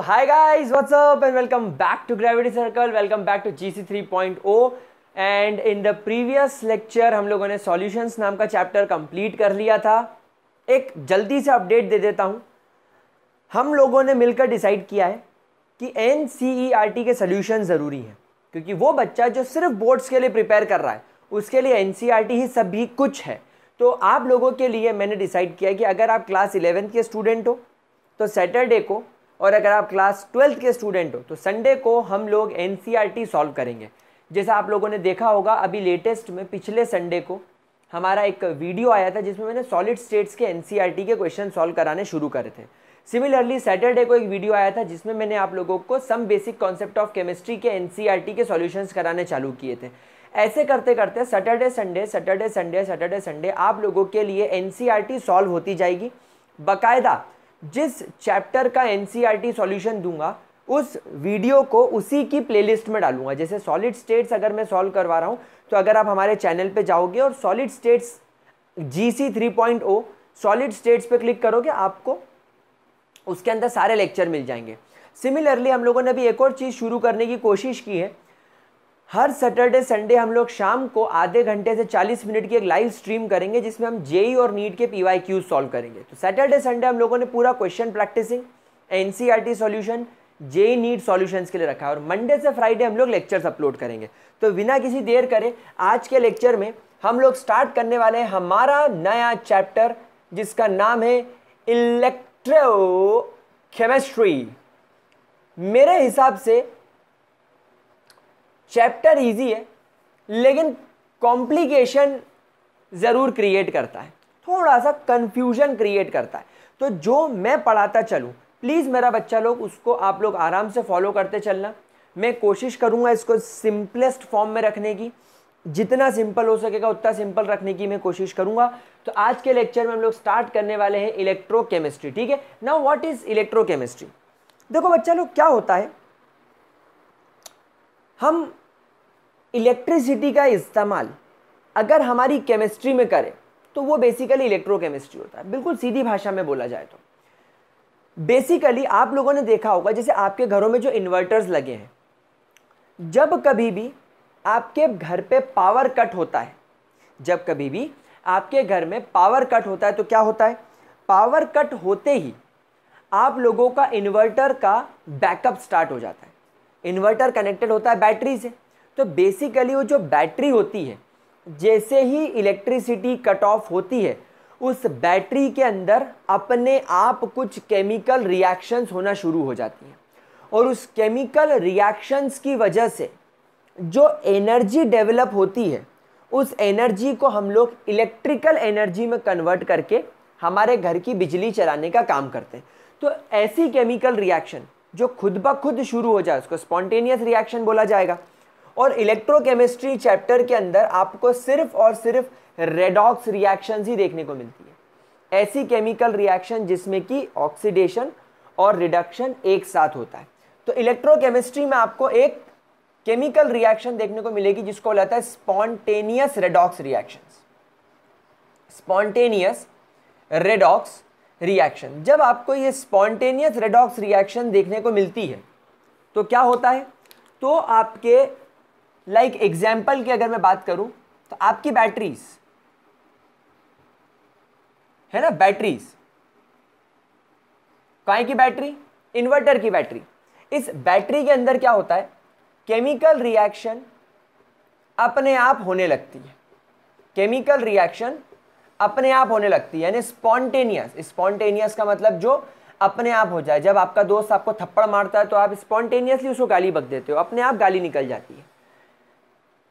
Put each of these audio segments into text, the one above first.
hi guys what's up and welcome back to gravity circle welcome back to GC 3.0 and in the previous lecture हम लोगों ने solutions नाम का chapter complete कर लिया था एक जल्दी से अपडेट दे देता हूँ हम लोगों ने मिलकर डिसाइड किया है कि एन e के सोल्यूशन ज़रूरी हैं क्योंकि वो बच्चा जो सिर्फ बोर्ड्स के लिए प्रिपेयर कर रहा है उसके लिए एन e ही सभी कुछ है तो आप लोगों के लिए मैंने डिसाइड किया कि अगर आप क्लास इलेवेंथ के स्टूडेंट हो तो सैटरडे को और अगर आप क्लास ट्वेल्थ के स्टूडेंट हो तो संडे को हम लोग एन सॉल्व e करेंगे जैसा आप लोगों ने देखा होगा अभी लेटेस्ट में पिछले संडे को हमारा एक वीडियो आया था जिसमें मैंने सॉलिड स्टेट्स के एन e के क्वेश्चन सॉल्व कराने शुरू करे थे सिमिलरली सैटरडे को एक वीडियो आया था जिसमें मैंने आप लोगों को some basic concept of chemistry के एन e के सॉल्यूशंस कराने चालू किए थे ऐसे करते करते Saturday Sunday Saturday Sunday Saturday Sunday आप लोगों के लिए एन सॉल्व होती जाएगी बाकायदा जिस चैप्टर का एन सॉल्यूशन e दूंगा उस वीडियो को उसी की प्लेलिस्ट में डालूंगा जैसे सॉलिड स्टेट्स अगर मैं सॉल्व करवा रहा हूँ तो अगर आप हमारे चैनल पे जाओगे और solid states G C three point O solid states पे क्लिक करोगे आपको उसके अंदर सारे लेक्चर मिल जाएंगे सिमिलरली हम लोगों ने अभी एक और चीज़ शुरू करने की कोशिश की है हर सैटरडे संडे हम लोग शाम को आधे घंटे से 40 मिनट की एक लाइव स्ट्रीम करेंगे जिसमें हम जेई e और नीट के पी वाई क्यूज सॉल्व करेंगे तो सैटरडे संडे हम लोगों ने पूरा question practicing N C R T solution JEE NEET solutions के लिए रखा है और मंडे से फ्राइडे हम लोग लेक्चर्स अपलोड करेंगे तो बिना किसी देर करें आज के लेक्चर में हम लोग स्टार्ट करने वाले हैं हमारा नया चैप्टर जिसका नाम है इलेक्ट्रो केमिस्ट्री मेरे हिसाब से चैप्टर इजी है लेकिन कॉम्प्लिकेशन ज़रूर क्रिएट करता है थोड़ा सा कन्फ्यूजन क्रिएट करता है तो जो मैं पढ़ाता चलूँ प्लीज़ मेरा बच्चा लोग उसको आप लोग आराम से फॉलो करते चलना मैं कोशिश करूँगा इसको सिंपलेस्ट फॉर्म में रखने की जितना सिंपल हो सकेगा उतना सिंपल रखने की मैं कोशिश करूंगा तो आज के लेक्चर में हम लोग स्टार्ट करने वाले हैं इलेक्ट्रोकेमिस्ट्री ठीक है नाउ व्हाट इज इलेक्ट्रोकेमिस्ट्री देखो बच्चा लोग क्या होता है हम इलेक्ट्रिसिटी का इस्तेमाल अगर हमारी केमिस्ट्री में करें तो वो बेसिकली इलेक्ट्रोकेमिस्ट्री होता है बिल्कुल सीधी भाषा में बोला जाए तो बेसिकली आप लोगों ने देखा होगा जैसे आपके घरों में जो इन्वर्टर्स लगे हैं जब कभी भी आपके घर पे पावर कट होता है जब कभी भी आपके घर में पावर कट होता है तो क्या होता है पावर कट होते ही आप लोगों का इन्वर्टर का बैकअप स्टार्ट हो जाता है इन्वर्टर कनेक्टेड होता है बैटरी से तो बेसिकली वो जो बैटरी होती है जैसे ही इलेक्ट्रिसिटी कट ऑफ होती है उस बैटरी के अंदर अपने आप कुछ केमिकल रिएक्शंस होना शुरू हो जाती हैं और उस केमिकल रिएक्शंस की वजह से जो एनर्जी डेवलप होती है उस एनर्जी को हम लोग इलेक्ट्रिकल एनर्जी में कन्वर्ट करके हमारे घर की बिजली चलाने का काम करते हैं तो ऐसी केमिकल रिएक्शन जो खुद ब खुद शुरू हो जाए उसको स्पॉन्टेनियस रिएक्शन बोला जाएगा और इलेक्ट्रोकेमिस्ट्री चैप्टर के अंदर आपको सिर्फ और सिर्फ रेडॉक्स रिएक्शन ही देखने को मिलती है ऐसी केमिकल रिएक्शन जिसमें कि ऑक्सीडेशन और रिडक्शन एक साथ होता है तो इलेक्ट्रोकेमिस्ट्री में आपको एक केमिकल रिएक्शन देखने को मिलेगी जिसको बोलाता है spontaneous redox reaction spontaneous redox reaction जब आपको ये स्पॉन्टेनियस रेडॉक्स रिएक्शन देखने को मिलती है तो क्या होता है तो आपके लाइक like एग्जाम्पल की अगर मैं बात करूं तो आपकी बैटरीज है ना बैटरीज काय की बैटरी इन्वर्टर की बैटरी इस बैटरी के अंदर क्या होता है केमिकल रिएक्शन अपने आप होने लगती है केमिकल रिएक्शन अपने आप होने लगती है यानी स्पॉन्टेनियस स्पॉन्टेनियस का मतलब जो अपने आप हो जाए जब आपका दोस्त आपको थप्पड़ मारता है तो आप स्पॉन्टेनियसली उसको गाली बक देते हो अपने आप गाली निकल जाती है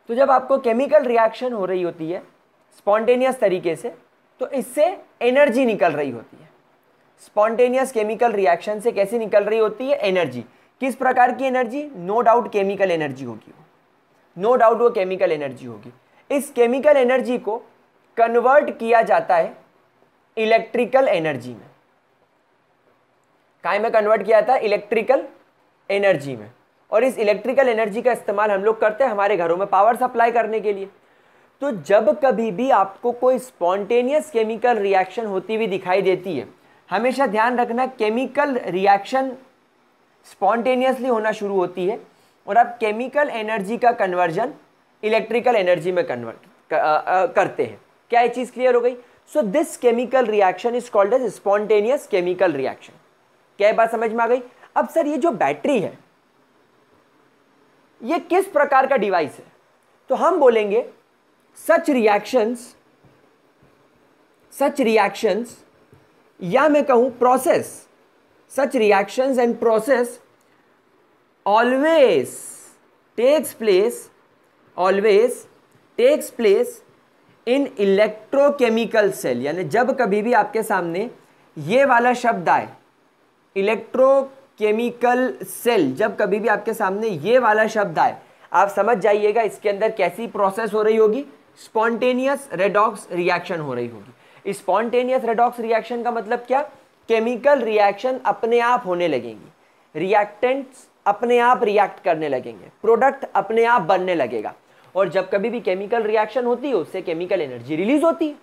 तो जब आपको केमिकल रिएक्शन हो रही होती है स्पॉन्टेनियस तरीके से तो इससे एनर्जी निकल रही होती है स्पॉन्टेनियस केमिकल रिएक्शन से कैसे निकल रही होती है एनर्जी किस प्रकार की energy no doubt chemical energy होगी नो डाउट वो केमिकल एनर्जी होगी इस केमिकल एनर्जी को कन्वर्ट किया जाता है इलेक्ट्रिकल एनर्जी में काय में कन्वर्ट किया जाता है इलेक्ट्रिकल एनर्जी में और इस इलेक्ट्रिकल एनर्जी का इस्तेमाल हम लोग करते हैं हमारे घरों में पावर सप्लाई करने के लिए तो जब कभी भी आपको कोई स्पॉन्टेनियस केमिकल रिएक्शन होती हुई दिखाई देती है हमेशा ध्यान रखना केमिकल रिएक्शन स्पॉन्टेनियसली होना शुरू होती है और आप केमिकल एनर्जी का कन्वर्जन इलेक्ट्रिकल एनर्जी में कन्वर्ट करते हैं क्या ये चीज़ क्लियर हो गई so this chemical reaction is called as spontaneous chemical reaction क्या बात समझ में आ गई अब सर ये जो बैटरी है ये किस प्रकार का डिवाइस है तो हम बोलेंगे सच रिएक्शंस सच रिएक्शंस या मैं कहूं process such reactions and process always takes place always takes place in electrochemical cell यानी जब कभी भी आपके सामने ये वाला शब्द आए इलेक्ट्रो केमिकल सेल जब कभी भी आपके सामने ये वाला शब्द आए आप समझ जाइएगा इसके अंदर कैसी प्रोसेस हो रही होगी स्पॉन्टेनियस रेडॉक्स रिएक्शन हो रही होगी स्पॉन्टेनियस रेडॉक्स रिएक्शन का मतलब क्या केमिकल रिएक्शन अपने आप होने लगेंगी रिएक्टेंट्स अपने आप रिएक्ट करने लगेंगे प्रोडक्ट अपने आप बनने लगेगा और जब कभी भी केमिकल रिएक्शन होती है उससे केमिकल एनर्जी रिलीज होती है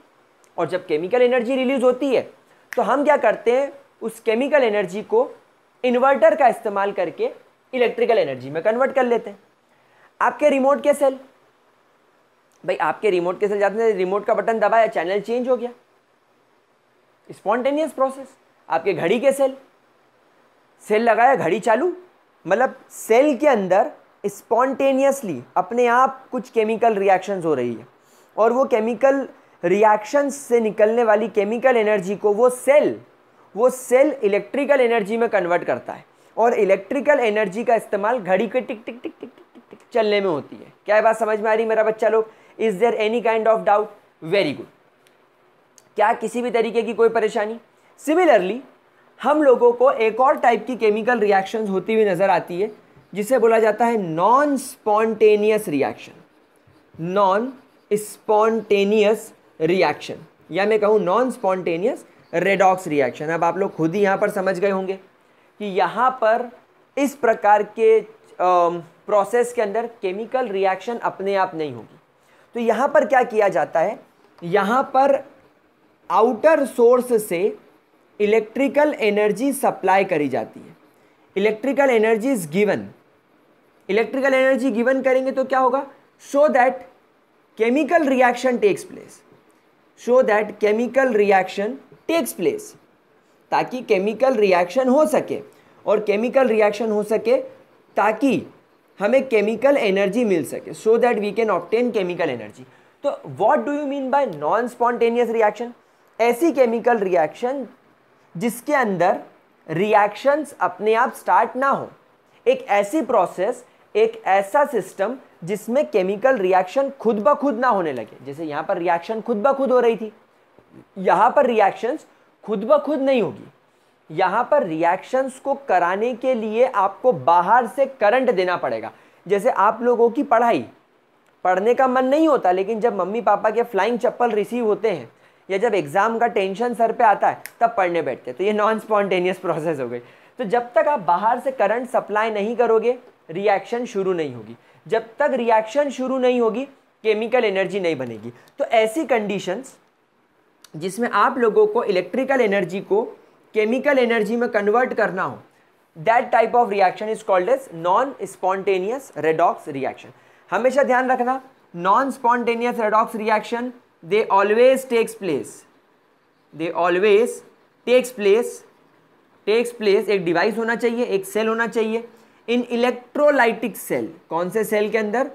और जब केमिकल एनर्जी रिलीज होती है तो हम क्या करते हैं उस केमिकल एनर्जी को इन्वर्टर का इस्तेमाल करके इलेक्ट्रिकल एनर्जी में कन्वर्ट कर लेते हैं आपके रिमोट के सेल भाई आपके रिमोट के सेल जाते हैं रिमोट का बटन दबाया चैनल चेंज हो गया स्पॉन्टेनियस प्रोसेस आपके घड़ी के सेल सेल लगाया घड़ी चालू मतलब सेल के अंदर स्पॉन्टेनियसली अपने आप कुछ केमिकल रिएक्शंस हो रही है और वो केमिकल रिएक्शंस से निकलने वाली केमिकल एनर्जी को वो सेल वो सेल इलेक्ट्रिकल एनर्जी में कन्वर्ट करता है और इलेक्ट्रिकल एनर्जी का इस्तेमाल घड़ी के टिक टिक टिक टिक टिक टिक चलने में होती है क्या बात समझ में आ रही मेरा बच्चा लोग is there any kind of doubt very good क्या किसी भी तरीके की कोई परेशानी सिमिलरली हम लोगों को एक और टाइप की केमिकल रिएक्शन होती हुई नज़र आती है जिसे बोला जाता है non spontaneous reaction non spontaneous reaction या मैं कहूँ नॉन स्पॉन्टेनियस रेडॉक्स रिएक्शन अब आप लोग खुद ही यहाँ पर समझ गए होंगे कि यहाँ पर इस प्रकार के प्रोसेस के अंदर केमिकल रिएक्शन अपने आप नहीं होगी तो यहाँ पर क्या किया जाता है यहाँ पर आउटर सोर्स से इलेक्ट्रिकल एनर्जी सप्लाई करी जाती है electrical energy is given electrical energy given करेंगे तो क्या होगा so that chemical reaction takes place so that chemical reaction takes place ताकि केमिकल रिएक्शन हो सके और केमिकल रिएक्शन हो सके ताकि हमें केमिकल एनर्जी मिल सके so that we can obtain chemical energy तो what do you mean by non spontaneous reaction ऐसी केमिकल रिएक्शन जिसके अंदर रिएक्शंस अपने आप स्टार्ट ना हो एक ऐसी प्रोसेस एक ऐसा सिस्टम जिसमें केमिकल रिएक्शन खुद ब खुद ना होने लगे जैसे यहाँ पर रिएक्शन खुद ब खुद हो रही थी यहाँ पर रिएक्शंस खुद ब खुद नहीं होगी यहाँ पर रिएक्शंस को कराने के लिए आपको बाहर से करंट देना पड़ेगा जैसे आप लोगों की पढ़ाई पढ़ने का मन नहीं होता लेकिन जब मम्मी पापा के फ्लाइंग चप्पल रिसीव होते हैं या जब एग्ज़ाम का टेंशन सर पे आता है तब पढ़ने बैठते तो ये नॉन स्पॉन्टेनियस प्रोसेस हो गई तो जब तक आप बाहर से करंट सप्लाई नहीं करोगे रिएक्शन शुरू नहीं होगी जब तक रिएक्शन शुरू नहीं होगी केमिकल एनर्जी नहीं बनेगी तो ऐसी कंडीशंस जिसमें आप लोगों को इलेक्ट्रिकल एनर्जी को केमिकल एनर्जी में कन्वर्ट करना हो that type of reaction is called as non spontaneous redox reaction हमेशा ध्यान रखना non spontaneous redox reaction they always takes place they always takes place takes place एक डिवाइस होना चाहिए एक सेल होना चाहिए इन इलेक्ट्रोलाइटिक सेल कौन से सेल के अंदर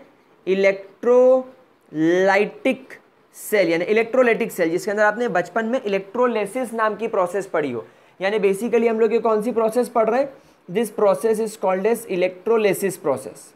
इलेक्ट्रोलाइटिक सेल यानी इलेक्ट्रोलाइटिक सेल जिसके अंदर आपने बचपन में इलेक्ट्रोलेसिस नाम की प्रोसेस पढ़ी हो यानी बेसिकली हम लोग ये कौन सी प्रोसेस पढ़ रहे हैं this process is called as electrolysis process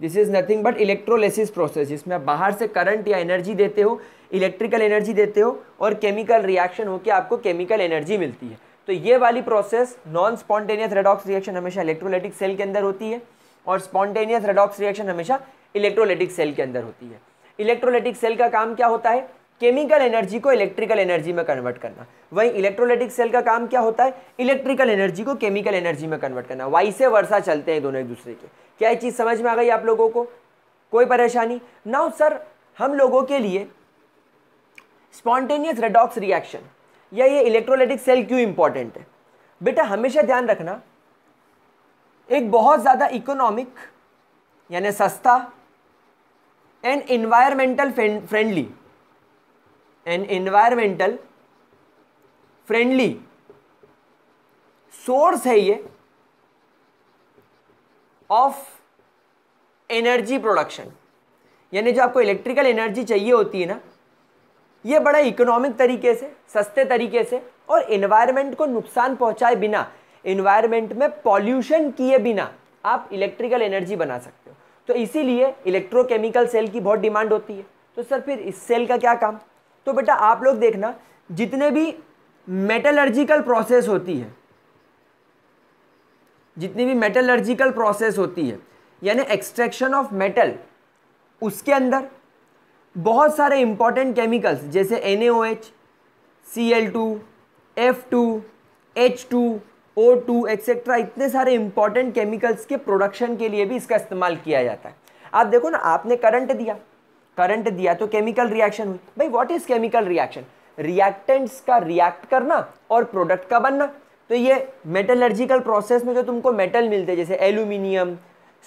this is nothing but electrolysis process जिसमें आप बाहर से करंट या एनर्जी देते हो इलेक्ट्रिकल एनर्जी देते हो और केमिकल रिएक्शन होकर आपको केमिकल एनर्जी मिलती है तो ये वाली process non spontaneous redox reaction हमेशा इलेक्ट्रोलाइटिक सेल के अंदर होती है और स्पॉन्टेनियस रेडॉक्स रिएक्शन हमेशा इलेक्ट्रोलाइटिक सेल के अंदर होती है इलेक्ट्रोलाइटिक सेल का काम क्या होता है केमिकल एनर्जी को इलेक्ट्रिकल एनर्जी में कन्वर्ट करना वहीं इलेक्ट्रोलाइटिक सेल का काम क्या होता है इलेक्ट्रिकल एनर्जी को केमिकल एनर्जी में कन्वर्ट करना वाई से वर्षा चलते हैं दोनों एक दूसरे के क्या ये चीज़ समझ में आ गई आप लोगों को कोई परेशानी नाउ सर हम लोगों के लिए स्पॉन्टेनियस रेडॉक्स रिएक्शन या ये इलेक्ट्रोलाइटिक सेल क्यों इंपॉर्टेंट है बेटा हमेशा ध्यान रखना एक बहुत ज़्यादा इकोनॉमिक यानी सस्ता and environmental friendly and environmental friendly source है ये ऑफ एनर्जी प्रोडक्शन यानी जो आपको इलेक्ट्रिकल एनर्जी चाहिए होती है ना ये बड़ा इकोनॉमिक तरीके से सस्ते तरीके से और इन्वायरमेंट को नुकसान पहुंचाए बिना इन्वायरमेंट में पॉल्यूशन किए बिना आप इलेक्ट्रिकल एनर्जी बना सकते तो इसीलिए इलेक्ट्रोकेमिकल सेल की बहुत डिमांड होती है तो सर फिर इस सेल का क्या काम तो बेटा आप लोग देखना जितने भी मेटलर्जिकल प्रोसेस होती है जितनी भी मेटलर्जिकल प्रोसेस होती है यानी एक्सट्रैक्शन ऑफ मेटल उसके अंदर बहुत सारे इंपॉर्टेंट केमिकल्स जैसे N A O H C L two F two H two O two etcetera इतने सारे इंपॉर्टेंट केमिकल्स के प्रोडक्शन के लिए भी इसका इस्तेमाल किया जाता है आप देखो ना आपने करंट दिया करंट दिया तो केमिकल रिएक्शन हुई भाई what is chemical reaction reactants का रिएक्ट करना और प्रोडक्ट का बनना तो ये मेटलर्जिकल प्रोसेस में जो तुमको मेटल मिलते हैं जैसे एल्यूमिनियम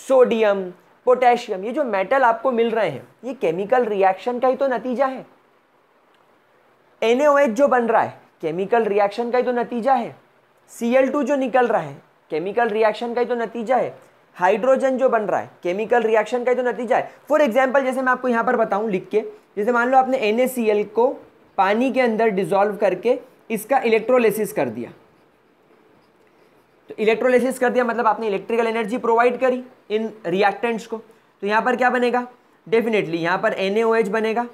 सोडियम पोटेशियम ये जो मेटल आपको मिल रहे हैं ये केमिकल रिएक्शन का ही तो नतीजा है एनएओएच जो बन रहा है केमिकल रिएक्शन का ही तो नतीजा है Cl2 जो निकल रहा है केमिकल रिएक्शन का ही तो नतीजा है हाइड्रोजन जो बन रहा है केमिकल रिएक्शन का ही तो नतीजा है फॉर एग्जाम्पल जैसे मैं आपको यहाँ पर बताऊँ लिख के जैसे मान लो आपने एन को पानी के अंदर डिजोल्व करके इसका इलेक्ट्रोलिसिस कर दिया तो इलेक्ट्रोलिसिस कर दिया मतलब आपने इलेक्ट्रिकल एनर्जी प्रोवाइड करी इन रिएक्टेंट्स को तो यहाँ पर क्या बनेगा डेफिनेटली यहाँ पर एन बनेगा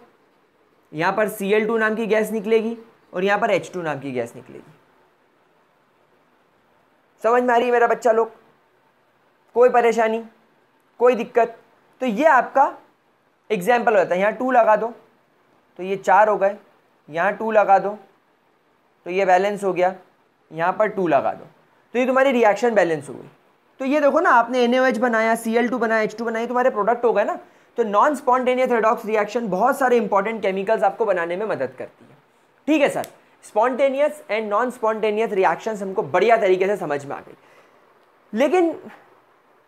यहाँ पर सी नाम की गैस निकलेगी और यहाँ पर एच नाम की गैस निकलेगी समझ में आ रही है मेरा बच्चा लोग कोई परेशानी कोई दिक्कत तो ये आपका एग्जाम्पल होता है यहाँ टू लगा दो तो ये चार हो गए यहाँ टू लगा दो तो ये बैलेंस हो गया यहाँ पर टू लगा दो तो ये तुम्हारी रिएक्शन बैलेंस हो गई तो ये देखो ना आपने एन बनाया सी एल टू बनाया एच टू बनाया तुम्हारे प्रोडक्ट हो गए ना तो नॉन स्पॉन्टेनियस रेडॉक्स रिएक्शन बहुत सारे इंपॉर्टेंट केमिकल्स आपको बनाने में मदद करती है ठीक है sir spontaneous and non spontaneous reaction हमको बढ़िया तरीके से समझ में आ गई लेकिन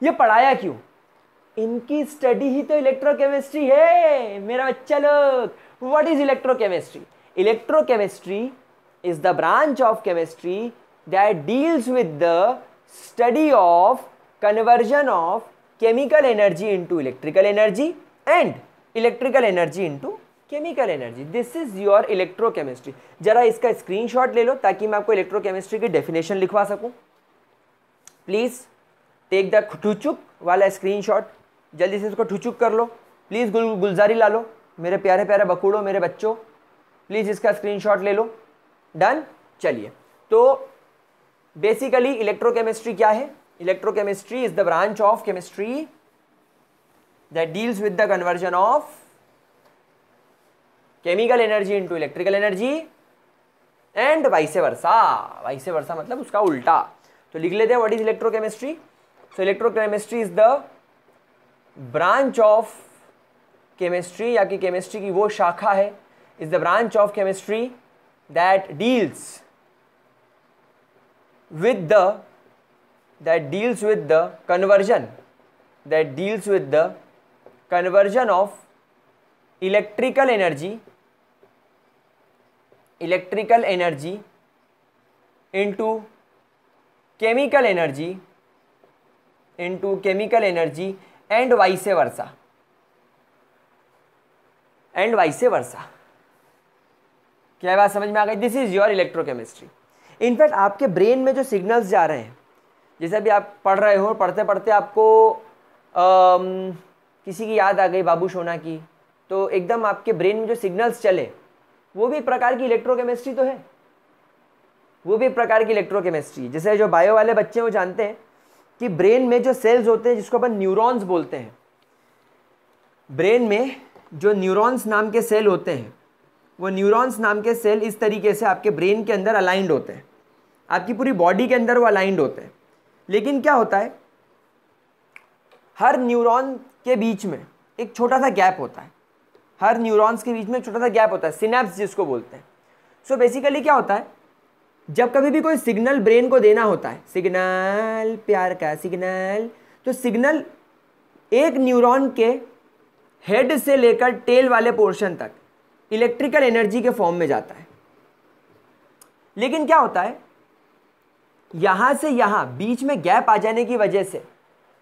ये पढ़ाया क्यों इनकी स्टडी ही तो इलेक्ट्रोकेमिस्ट्री है मेरा बच्चा लोग what is electrochemistry electrochemistry is the branch of chemistry that deals with the study of conversion of chemical energy into electrical energy and electrical energy into chemical energy this is your electrochemistry जरा इसका screenshot ले लो ताकि मैं आपको electrochemistry की definition लिखवा सकूं please take the ठुचुक वाला स्क्रीनशॉट जल्दी से इसको ठुचुक कर लो प्लीज़ गुल गुलजारी ला लो मेरे प्यारे प्यारे बकूड़ो मेरे बच्चों प्लीज़ इसका स्क्रीन ले लो डन चलिए तो बेसिकली इलेक्ट्रोकेमिस्ट्री क्या है electrochemistry is the branch of chemistry that deals with the conversion of chemical energy into electrical energy and vice versa vice versa मतलब उसका उल्टा तो लिख लेते हैं what is electrochemistry so electrochemistry is the branch of chemistry या कि chemistry की वो शाखा है is the branch of chemistry that deals with the that deals with the conversion that deals with the conversion of electrical energy electrical energy into chemical energy into chemical energy and Y से versa and Y से वर्षा क्या बात समझ में आ गई this is your electrochemistry in fact आपके brain में जो सिग्नल्स जा रहे हैं जैसे अभी आप पढ़ रहे हो पढ़ते पढ़ते आपको आ, किसी की याद आ गई बाबू सोना की तो एकदम आपके ब्रेन में जो सिग्नल्स चले वो भी एक प्रकार की इलेक्ट्रोकेमिस्ट्री तो है वो भी एक प्रकार की इलेक्ट्रोकेमिस्ट्री जैसे जो बायो वाले बच्चे हैं वो जानते हैं कि ब्रेन में जो सेल्स होते हैं जिसको अपन न्यूरॉन्स बोलते हैं ब्रेन में जो न्यूरॉन्स नाम के सेल होते हैं वो न्यूरॉन्स नाम के सेल इस तरीके से आपके ब्रेन के अंदर अलाइंड होते हैं आपकी पूरी बॉडी के अंदर वो अलाइंड होते हैं लेकिन क्या होता है हर न्यूरॉन के बीच में एक छोटा सा गैप होता है हर न्यूरॉन्स के बीच में छोटा सा गैप होता है सिनेप्स जिसको बोलते हैं सो so बेसिकली क्या होता है जब कभी भी कोई सिग्नल ब्रेन को देना होता है सिग्नल प्यार का सिग्नल तो सिग्नल एक न्यूरॉन के हेड से लेकर टेल वाले पोर्शन तक इलेक्ट्रिकल एनर्जी के फॉर्म में जाता है लेकिन क्या होता है यहाँ से यहाँ बीच में गैप आ जाने की वजह से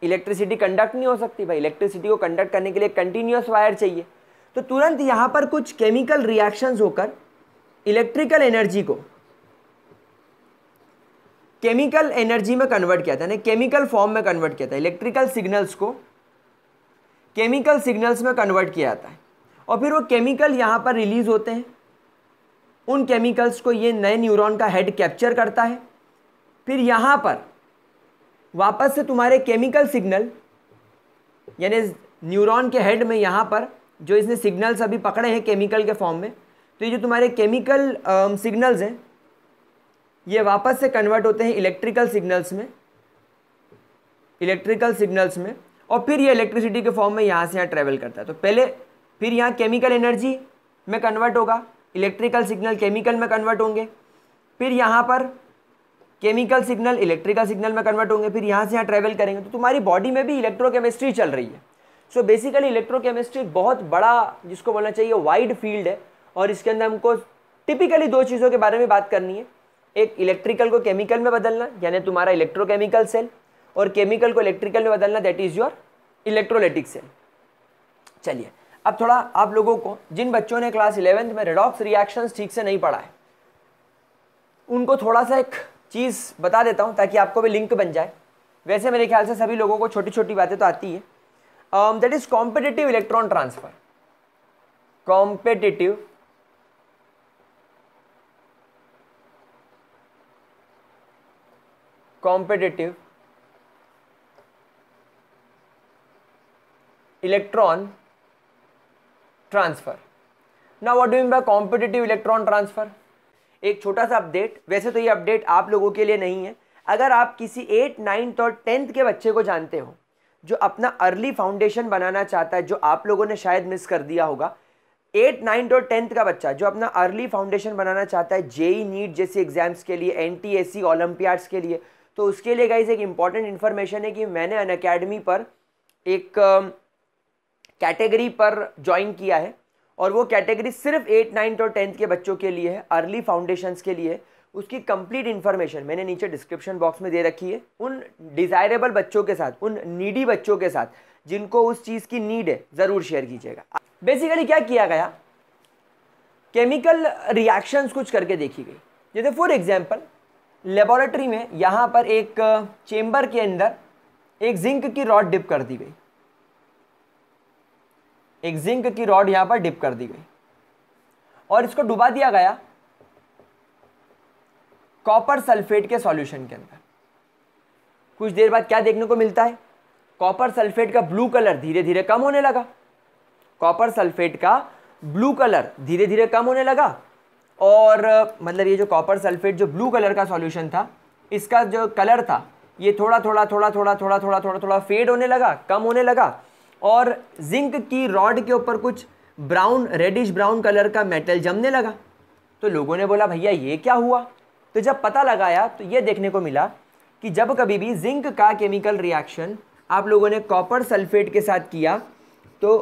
इलेक्ट्रिसिटी कंडक्ट नहीं हो सकती भाई इलेक्ट्रिसिटी को कंडक्ट करने के लिए कंटिन्यूस वायर चाहिए तो तुरंत यहाँ पर कुछ केमिकल रिएक्शंस होकर इलेक्ट्रिकल एनर्जी को केमिकल एनर्जी में कन्वर्ट किया था यानी केमिकल फॉर्म में कन्वर्ट किया था इलेक्ट्रिकल सिग्नल्स को केमिकल सिग्नल्स में कन्वर्ट किया जाता है और फिर वो केमिकल यहाँ पर रिलीज होते हैं उन केमिकल्स को ये नए न्यूरॉन का हेड कैप्चर करता है फिर यहाँ पर वापस से तुम्हारे केमिकल सिग्नल यानी न्यूरॉन के हेड में यहाँ पर जो इसने सिग्नल्स अभी पकड़े हैं केमिकल के फॉर्म में तो ये जो तुम्हारे केमिकल सिग्नल्स um, हैं ये वापस से कन्वर्ट होते हैं इलेक्ट्रिकल सिग्नल्स में इलेक्ट्रिकल सिग्नल्स में और फिर ये इलेक्ट्रिसिटी के फॉर्म में यहाँ से यहाँ ट्रेवल करता है तो पहले फिर यहाँ केमिकल एनर्जी में कन्वर्ट होगा इलेक्ट्रिकल सिग्नल केमिकल में कन्वर्ट होंगे फिर यहाँ पर केमिकल सिग्नल इलेक्ट्रिकल सिग्नल में कन्वर्ट होंगे फिर यहाँ से यहाँ ट्रेवल करेंगे तो तुम्हारी बॉडी में भी इलेक्ट्रोकेमिस्ट्री चल रही है सो बेसिकली इलेक्ट्रोकेमिस्ट्री बहुत बड़ा जिसको बोलना चाहिए वाइड फील्ड है और इसके अंदर हमको टिपिकली दो चीज़ों के बारे में बात करनी है एक इलेक्ट्रिकल को केमिकल में बदलना यानी तुम्हारा इलेक्ट्रोकेमिकल सेल और केमिकल को इलेक्ट्रिकल में बदलना that is your electrolytic cell चलिए अब थोड़ा आप लोगों को जिन बच्चों ने क्लास इलेवेंथ में रेडॉक्स रिएक्शंस ठीक से नहीं पढ़ा है उनको थोड़ा सा एक चीज़ बता देता हूँ ताकि आपको भी लिंक बन जाए वैसे मेरे ख्याल से सभी लोगों को छोटी छोटी बातें तो आती है um, that is competitive electron transfer competitive competitive electron transfer ना what do mean by competitive electron transfer एक छोटा सा अपडेट वैसे तो ये अपडेट आप लोगों के लिए नहीं है अगर आप किसी एट नाइन्थ और टेंथ के बच्चे को जानते हो जो अपना अर्ली फाउंडेशन बनाना चाहता है जो आप लोगों ने शायद मिस कर दिया होगा एट नाइन्थ और टेंथ का बच्चा जो अपना अर्ली फाउंडेशन बनाना चाहता है JEE NEET e e e जैसी एग्जाम्स के लिए N T S C olympiads के लिए तो उसके लिए गाइज एक इम्पॉर्टेंट इन्फॉर्मेशन है कि मैंने अन अकेडमी पर एक कैटेगरी um, पर ज्वाइन किया है और वो कैटेगरी सिर्फ एट नाइन्थ और टेंथ के बच्चों के लिए है अर्ली फाउंडेशंस के लिए है उसकी कंप्लीट इन्फॉर्मेशन मैंने नीचे डिस्क्रिप्शन बॉक्स में दे रखी है उन डिज़ायरेबल बच्चों के साथ उन नीडी बच्चों के साथ जिनको उस चीज़ की नीड है ज़रूर शेयर कीजिएगा बेसिकली क्या किया गया केमिकल रिएक्शंस कुछ करके देखी गई जैसे फॉर एग्जांपल लेबोरेटरी में यहाँ पर एक चेम्बर uh, के अंदर एक जिंक की रॉड डिप कर दी गई एक जिंक की रॉड यहाँ पर डिप कर दी गई और इसको डुबा दिया गया कॉपर सल्फेट के सॉल्यूशन के अंदर कुछ देर बाद क्या देखने को मिलता है कॉपर सल्फेट का ब्लू कलर धीरे धीरे कम होने लगा कॉपर सल्फेट का ब्लू कलर धीरे धीरे कम होने लगा और मतलब ये जो कॉपर सल्फेट जो ब्लू कलर का सॉल्यूशन था इसका जो कलर था ये थोड़ा थोड़ा थोड़ा थोड़ा थोड़ा थोड़ा थोड़ा थोड़ा फेड होने लगा कम होने लगा और जिंक की रॉड के ऊपर कुछ ब्राउन रेडिश ब्राउन कलर का मेटल जमने लगा तो लोगों ने बोला भैया ये क्या हुआ तो जब पता लगाया तो ये देखने को मिला कि जब कभी भी जिंक का केमिकल रिएक्शन आप लोगों ने कॉपर सल्फेट के साथ किया तो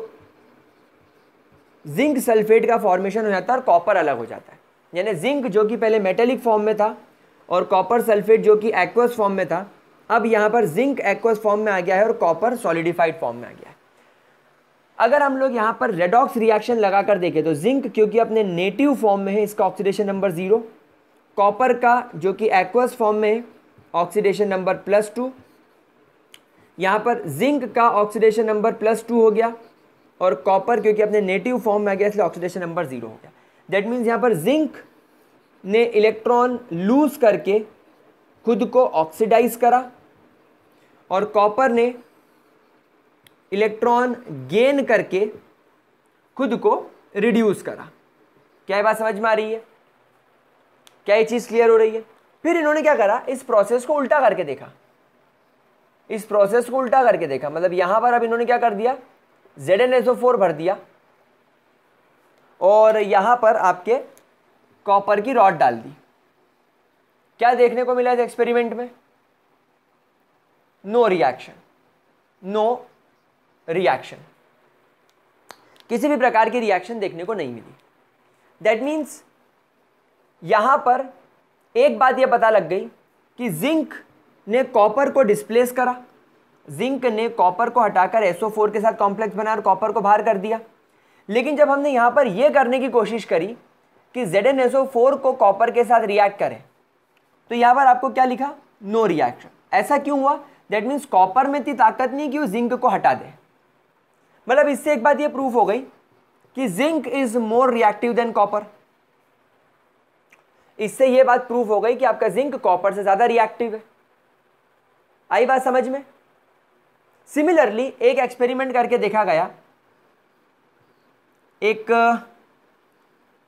जिंक सल्फेट का फॉर्मेशन हो जाता है और कॉपर अलग हो जाता है यानी जिंक जो कि पहले मेटेलिक फॉर्म में था और कॉपर सल्फेट जो कि एक्वस फॉर्म में था अब यहाँ पर जिंक एक्वस फॉर्म में आ गया है और कॉपर सॉलिडिफाइड फॉर्म में आ गया है अगर हम लोग यहाँ पर रेडॉक्स रिएक्शन लगा कर देखें तो जिंक क्योंकि अपने नेटिव फॉर्म में है इसका ऑक्सीडेशन नंबर जीरो कॉपर का जो कि एक्वस फॉर्म में ऑक्सीडेशन नंबर प्लस टू यहाँ पर जिंक का ऑक्सीडेशन नंबर प्लस टू हो गया और कॉपर क्योंकि अपने नेटिव फॉर्म में आ गया इसलिए ऑक्सीडेशन नंबर ज़ीरो हो गया दैट मीन्स यहाँ पर जिंक ने इलेक्ट्रॉन लूज करके खुद को ऑक्सीडाइज करा और कॉपर ने इलेक्ट्रॉन गेन करके खुद को रिड्यूस करा क्या बात समझ में आ रही है क्या ये चीज़ क्लियर हो रही है फिर इन्होंने क्या करा इस प्रोसेस को उल्टा करके देखा इस प्रोसेस को उल्टा करके देखा मतलब यहां पर अब इन्होंने क्या कर दिया जेड एन एसओ फोर भर दिया और यहां पर आपके कॉपर की रॉड डाल दी क्या देखने को मिला इस एक्सपेरिमेंट में नो रिएक्शन नो रिएक्शन किसी भी प्रकार की रिएक्शन देखने को नहीं मिली दैट मीन्स यहाँ पर एक बात यह पता लग गई कि जिंक ने कॉपर को डिस्प्लेस करा जिंक ने कॉपर को हटाकर एसओ फोर के साथ कॉम्प्लेक्स बनाया और कॉपर को बाहर कर दिया लेकिन जब हमने यहाँ पर यह करने की कोशिश करी कि जेड एन फोर को कॉपर के साथ रिएक्ट करें तो यहाँ पर आपको क्या लिखा नो रिएक्शन ऐसा क्यों हुआ दैट मीन्स कॉपर में इतनी ताकत नहीं कि वो जिंक को हटा दे मतलब इससे एक बात ये प्रूफ हो गई कि zinc is more reactive than copper इससे यह बात प्रूफ हो गई कि आपका जिंक कॉपर से ज़्यादा रिएक्टिव है आई बात समझ में सिमिलरली एक एक्सपेरिमेंट करके देखा गया एक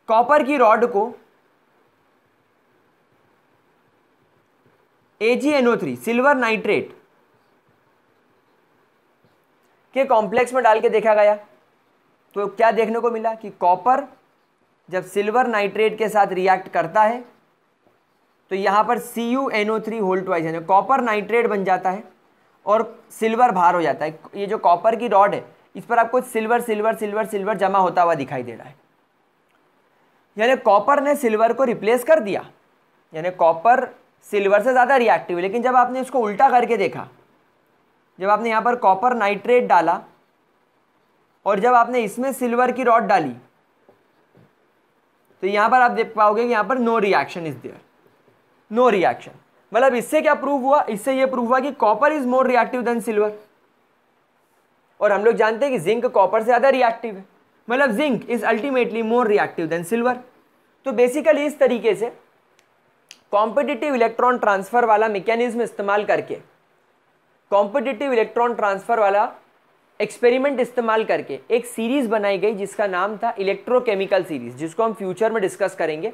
कॉपर की रॉड को AgNO3 सिल्वर नाइट्रेट के कॉम्प्लेक्स में डाल के देखा गया तो क्या देखने को मिला कि कॉपर जब सिल्वर नाइट्रेट के साथ रिएक्ट करता है तो यहाँ पर C U N O three whole twice यानी कॉपर नाइट्रेट बन जाता है और सिल्वर भार हो जाता है ये जो कॉपर की रॉड है इस पर आपको सिल्वर सिल्वर सिल्वर सिल्वर जमा होता हुआ दिखाई दे रहा है यानी कॉपर ने सिल्वर को रिप्लेस कर दिया यानी कॉपर सिल्वर से ज़्यादा रिएक्टिव है लेकिन जब आपने इसको उल्टा करके देखा जब आपने यहाँ पर कॉपर नाइट्रेट डाला और जब आपने इसमें सिल्वर की रॉड डाली तो यहाँ पर आप देख पाओगे कि यहाँ पर no reaction is there no reaction मतलब इससे क्या प्रूव हुआ इससे ये प्रूव हुआ कि copper is more reactive than silver और हम लोग जानते हैं कि जिंक कॉपर से ज़्यादा रिएक्टिव है मतलब zinc is ultimately more reactive than silver तो बेसिकली इस तरीके से कॉम्पिटिटिव इलेक्ट्रॉन ट्रांसफ़र वाला मैकेनिज्म इस्तेमाल करके कॉम्पिटिटिव इलेक्ट्रॉन ट्रांसफ़र वाला एक्सपेरिमेंट इस्तेमाल करके एक सीरीज़ बनाई गई जिसका नाम था इलेक्ट्रोकेमिकल सीरीज़ जिसको हम फ्यूचर में डिस्कस करेंगे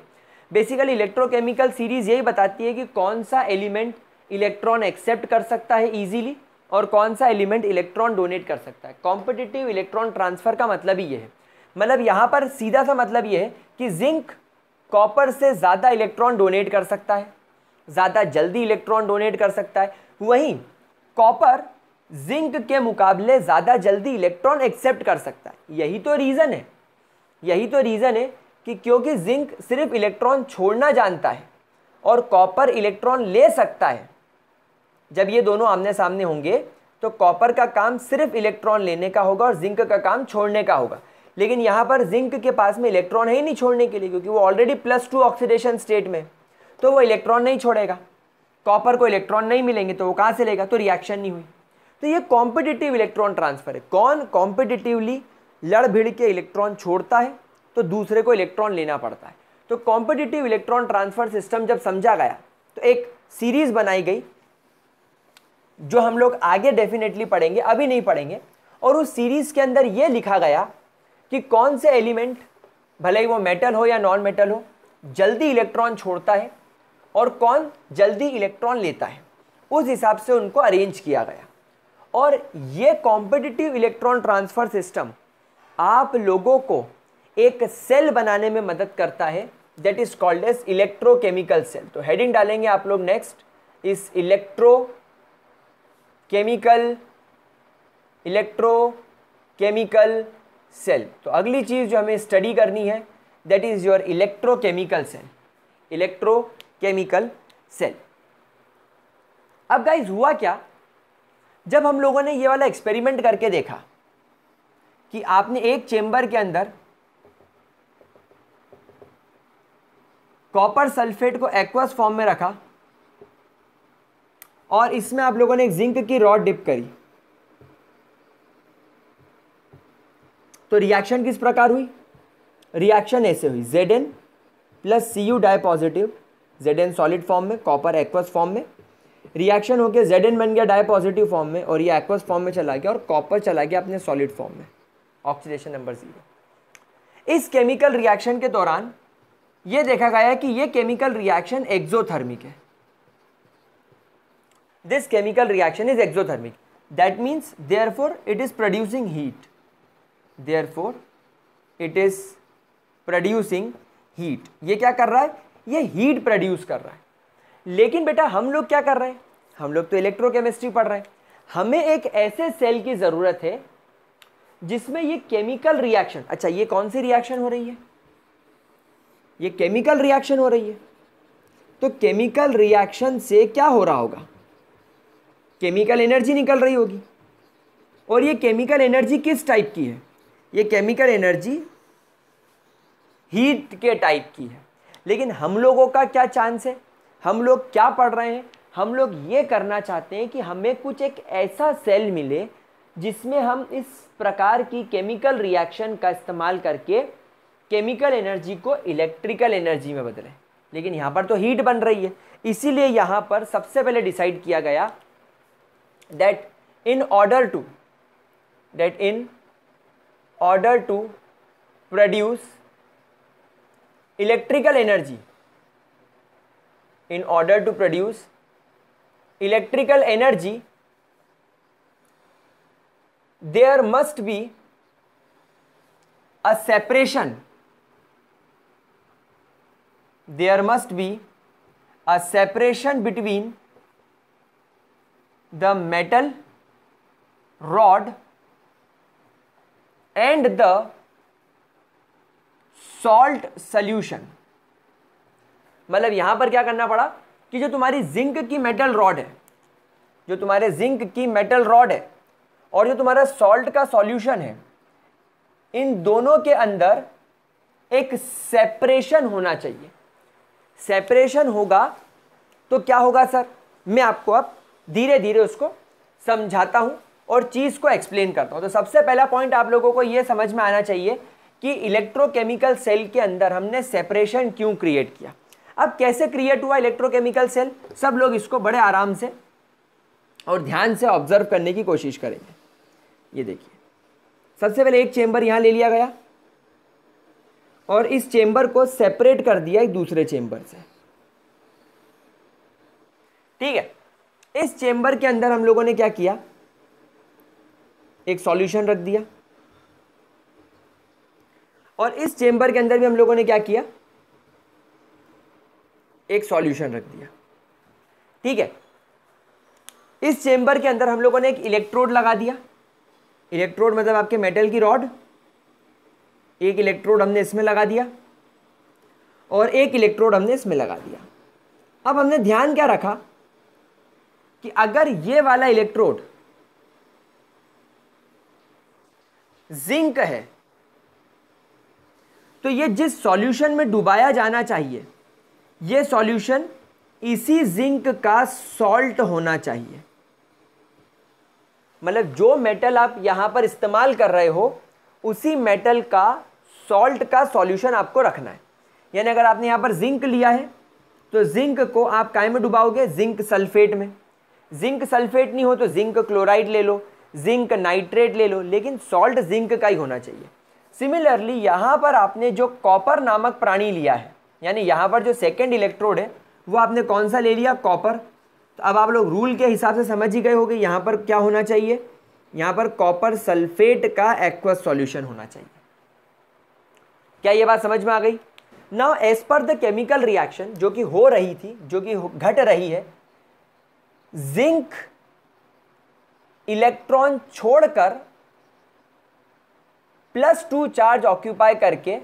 बेसिकली इलेक्ट्रोकेमिकल सीरीज़ यही बताती है कि कौन सा एलिमेंट इलेक्ट्रॉन एक्सेप्ट कर सकता है ईजिली और कौन सा एलिमेंट इलेक्ट्रॉन डोनेट कर सकता है कॉम्पिटिटिव इलेक्ट्रॉन ट्रांसफ़र का मतलब ही ये है मतलब यहाँ पर सीधा सा मतलब ये है कि जिंक कॉपर से ज़्यादा इलेक्ट्रॉन डोनेट कर सकता है ज़्यादा जल्दी इलेक्ट्रॉन डोनेट कर सकता है वहीं कॉपर जिंक के मुकाबले ज़्यादा जल्दी इलेक्ट्रॉन एक्सेप्ट कर सकता है यही तो रीज़न है यही तो रीज़न है कि क्योंकि जिंक सिर्फ इलेक्ट्रॉन छोड़ना जानता है और कॉपर इलेक्ट्रॉन ले सकता है जब ये दोनों आमने सामने होंगे तो कॉपर का काम सिर्फ इलेक्ट्रॉन लेने का होगा और जिंक का काम छोड़ने का होगा लेकिन यहाँ पर जिंक के पास में इलेक्ट्रॉन है ही नहीं छोड़ने के लिए क्योंकि वो already plus two oxidation state में तो वो इलेक्ट्रॉन नहीं छोड़ेगा कॉपर को इलेक्ट्रॉन नहीं मिलेंगे तो वो कहाँ से लेगा तो रिएक्शन नहीं हुई तो ये कॉम्पिटिटिव इलेक्ट्रॉन ट्रांसफर है कौन कॉम्पिटिटिवली लड़ भिड़ के इलेक्ट्रॉन छोड़ता है तो दूसरे को इलेक्ट्रॉन लेना पड़ता है तो कॉम्पिटिटिव इलेक्ट्रॉन ट्रांसफर सिस्टम जब समझा गया तो एक सीरीज बनाई गई जो हम लोग आगे डेफिनेटली पढ़ेंगे अभी नहीं पढ़ेंगे और उस सीरीज के अंदर ये लिखा गया कि कौन से एलिमेंट भले ही वो मेटल हो या नॉन मेटल हो जल्दी इलेक्ट्रॉन छोड़ता है और कौन जल्दी इलेक्ट्रॉन लेता है उस हिसाब से उनको अरेंज किया गया और ये कॉम्पिटिटिव इलेक्ट्रॉन ट्रांसफ़र सिस्टम आप लोगों को एक सेल बनाने में मदद करता है that is called as electrochemical cell तो हेडिंग डालेंगे आप लोग नेक्स्ट इस electro chemical electro chemical cell तो अगली चीज़ जो हमें स्टडी करनी है that is your electrochemical cell electrochemical cell अब गाइज हुआ क्या जब हम लोगों ने ये वाला एक्सपेरिमेंट करके देखा कि आपने एक चेंबर के अंदर कॉपर सल्फेट को एक्वस फॉर्म में रखा और इसमें आप लोगों ने एक जिंक की रॉड डिप करी तो रिएक्शन किस प्रकार हुई रिएक्शन ऐसे हुई Zn plus C U di positive Z N solid form में कॉपर एक्वस फॉर्म में रिएक्शन होकर जेड एन बन गया डाई पॉजिटिव फॉर्म में और ये एक्वस फॉर्म में चला गया और कॉपर चला गया अपने सॉलिड फॉर्म में ऑक्सीडेशन नंबर जीरो इस केमिकल रिएक्शन के दौरान ये देखा गया कि ये केमिकल रिएक्शन एक्जोथर्मिक है this chemical reaction is exothermic that means therefore it is producing heat therefore it is producing heat ये क्या कर रहा है ये हीट प्रोड्यूस कर रहा है लेकिन बेटा हम लोग क्या कर रहे हैं हम लोग तो इलेक्ट्रोकेमिस्ट्री पढ़ रहे हैं हमें एक ऐसे सेल की ज़रूरत है जिसमें ये केमिकल रिएक्शन अच्छा ये कौन सी रिएक्शन हो रही है ये केमिकल रिएक्शन हो रही है तो केमिकल रिएक्शन से क्या हो रहा होगा केमिकल एनर्जी निकल रही होगी और ये केमिकल एनर्जी किस टाइप की है ये केमिकल एनर्जी हीट के टाइप की है लेकिन हम लोगों का क्या चांस है हम लोग क्या पढ़ रहे हैं हम लोग ये करना चाहते हैं कि हमें कुछ एक ऐसा सेल मिले जिसमें हम इस प्रकार की केमिकल रिएक्शन का इस्तेमाल करके केमिकल एनर्जी को इलेक्ट्रिकल एनर्जी में बदलें लेकिन यहाँ पर तो हीट बन रही है इसीलिए यहाँ पर सबसे पहले डिसाइड किया गया that in order to that in order to produce electrical energy in order to produce electrical energy there must be a separation there must be a separation between the metal rod and the salt solution मतलब यहाँ पर क्या करना पड़ा कि जो तुम्हारी zinc की मेटल रॉड है जो तुम्हारे जिंक की मेटल रॉड है और जो तुम्हारा सॉल्ट का सॉल्यूशन है इन दोनों के अंदर एक सेपरेशन होना चाहिए सेपरेशन होगा तो क्या होगा सर मैं आपको अब धीरे धीरे उसको समझाता हूँ और चीज़ को एक्सप्लेन करता हूँ तो सबसे पहला पॉइंट आप लोगों को ये समझ में आना चाहिए कि इलेक्ट्रोकेमिकल सेल के अंदर हमने सेपरेशन क्यों क्रिएट किया अब कैसे क्रिएट हुआ इलेक्ट्रोकेमिकल सेल सब लोग इसको बड़े आराम से और ध्यान से ऑब्जर्व करने की कोशिश करेंगे ये देखिए सबसे पहले एक चेम्बर यहाँ ले लिया गया और इस चेंबर को सेपरेट कर दिया एक दूसरे चेंबर से ठीक है इस चेंबर के अंदर हम लोगों ने क्या किया एक सॉल्यूशन रख दिया और इस चेंबर के अंदर भी हम लोगों ने क्या किया एक सॉल्यूशन रख दिया ठीक है इस चेंबर के अंदर हम लोगों ने एक इलेक्ट्रोड लगा दिया इलेक्ट्रोड मतलब आपके मेटल की रॉड एक इलेक्ट्रोड हमने इसमें लगा दिया और एक इलेक्ट्रोड हमने इसमें लगा दिया अब हमने ध्यान क्या रखा कि अगर ये वाला इलेक्ट्रोड जिंक है तो ये जिस सॉल्यूशन में डुबाया जाना चाहिए ये सॉल्यूशन इसी जिंक का सॉल्ट होना चाहिए मतलब जो मेटल आप यहाँ पर इस्तेमाल कर रहे हो उसी मेटल का सॉल्ट का सॉल्यूशन आपको रखना है यानी अगर आपने यहाँ पर जिंक लिया है तो जिंक को आप काय में डुबाओगे जिंक सल्फेट में जिंक सल्फेट नहीं हो तो जिंक क्लोराइड ले लो जिंक नाइट्रेट ले लो लेकिन सॉल्ट जिंक का ही होना चाहिए सिमिलरली यहाँ पर आपने जो कॉपर नामक प्राणी लिया है यानी यहाँ पर जो सेकेंड इलेक्ट्रोड है वो आपने कौन सा ले लिया कॉपर तो अब आप लोग रूल के हिसाब से समझ ही गए हो गए यहाँ पर क्या होना चाहिए यहाँ पर कॉपर सल्फेट का एक्वस सॉल्यूशन होना चाहिए क्या ये बात समझ में आ गई now as per the chemical reaction जो कि हो रही थी जो कि घट रही है जिंक इलेक्ट्रॉन छोड़कर प्लस टू चार्ज ऑक्यूपाई करके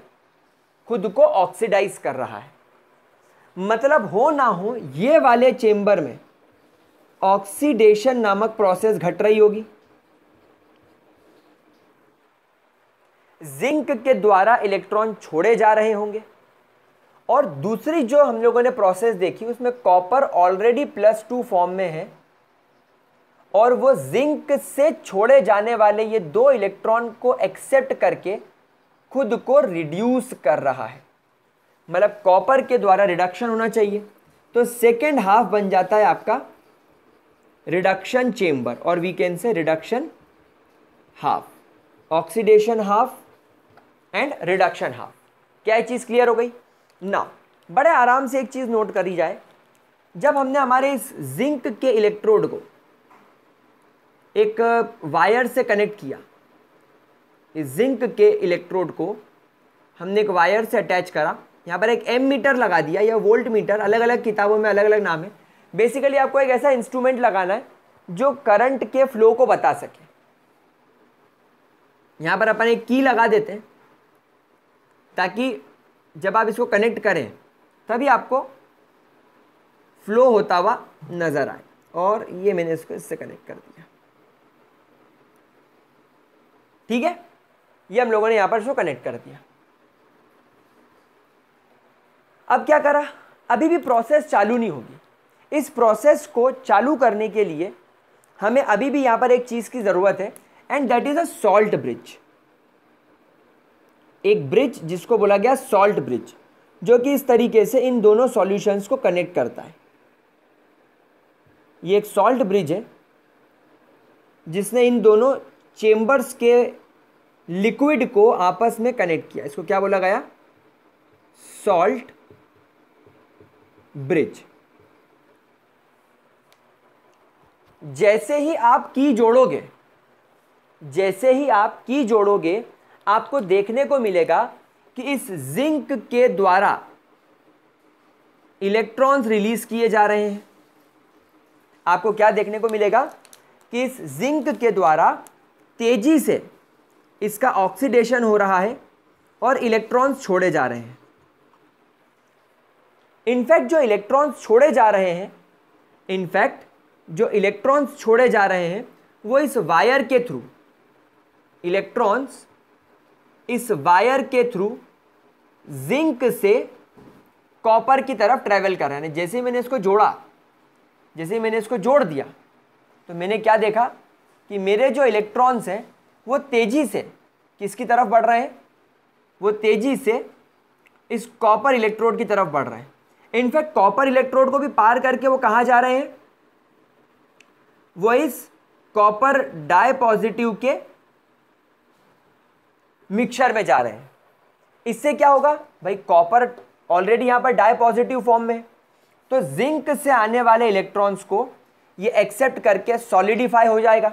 खुद को ऑक्सीडाइज कर रहा है मतलब हो ना हो ये वाले चेंबर में ऑक्सीडेशन नामक प्रोसेस घट रही होगी जिंक के द्वारा इलेक्ट्रॉन छोड़े जा रहे होंगे और दूसरी जो हम लोगों ने प्रोसेस देखी उसमें copper already plus two form में है और वो जिंक से छोड़े जाने वाले ये दो इलेक्ट्रॉन को एक्सेप्ट करके खुद को रिड्यूस कर रहा है मतलब कॉपर के द्वारा रिडक्शन होना चाहिए तो सेकेंड हाफ बन जाता है आपका रिडक्शन चेम्बर और we can say reduction half oxidation half and reduction half क्या चीज़ क्लियर हो गई ना बड़े आराम से एक चीज़ नोट करी जाए जब हमने हमारे इस जिंक के इलेक्ट्रोड को एक वायर से कनेक्ट किया जिंक के इलेक्ट्रोड को हमने एक वायर से अटैच करा यहाँ पर एक एम मीटर लगा दिया या वोल्ट मीटर अलग अलग किताबों में अलग अलग नाम है बेसिकली आपको एक ऐसा इंस्ट्रूमेंट लगाना है जो करंट के फ्लो को बता सके यहाँ पर अपन एक की लगा देते हैं ताकि जब आप इसको कनेक्ट करें तभी आपको फ्लो होता हुआ नज़र आए और ये मैंने इसको इससे कनेक्ट कर दिया ठीक है ये हम लोगों ने यहाँ पर इसको कनेक्ट कर दिया अब क्या करा अभी भी प्रोसेस चालू नहीं होगी इस प्रोसेस को चालू करने के लिए हमें अभी भी यहाँ पर एक चीज़ की ज़रूरत है and that is a salt bridge एक ब्रिज जिसको बोला गया सॉल्ट ब्रिज जो कि इस तरीके से इन दोनों सॉल्यूशंस को कनेक्ट करता है ये एक सॉल्ट ब्रिज है जिसने इन दोनों चेम्बर्स के लिक्विड को आपस में कनेक्ट किया इसको क्या बोला गया सॉल्ट ब्रिज जैसे ही आप की जोड़ोगे जैसे ही आप की जोड़ोगे आपको देखने को मिलेगा कि इस जिंक के द्वारा इलेक्ट्रॉन्स रिलीज किए जा रहे हैं आपको क्या देखने को मिलेगा कि इस जिंक के द्वारा तेजी से इसका ऑक्सीडेशन हो रहा है और इलेक्ट्रॉन्स छोड़े जा रहे हैं इनफैक्ट जो इलेक्ट्रॉन्स छोड़े जा रहे हैं इनफैक्ट जो इलेक्ट्रॉन्स छोड़े जा रहे हैं वो इस वायर के थ्रू इलेक्ट्रॉन्स इस वायर के थ्रू जिंक से कॉपर की तरफ ट्रैवल कर रहे हैं जैसे मैंने इसको जोड़ा जैसे मैंने इसको जोड़ दिया तो मैंने क्या देखा कि मेरे जो इलेक्ट्रॉन्स हैं वो तेज़ी से किसकी तरफ बढ़ रहे हैं वो तेज़ी से इस कॉपर इलेक्ट्रोड की तरफ बढ़ रहे हैं इनफैक्ट कॉपर इलेक्ट्रोड को भी पार करके वो कहाँ जा रहे हैं वो इस कॉपर डाय पॉजिटिव के मिक्सर में जा रहे हैं इससे क्या होगा भाई कॉपर ऑलरेडी यहाँ पर डाई पॉजिटिव फॉर्म में तो जिंक से आने वाले इलेक्ट्रॉन्स को ये एक्सेप्ट करके सॉलिडिफाई हो जाएगा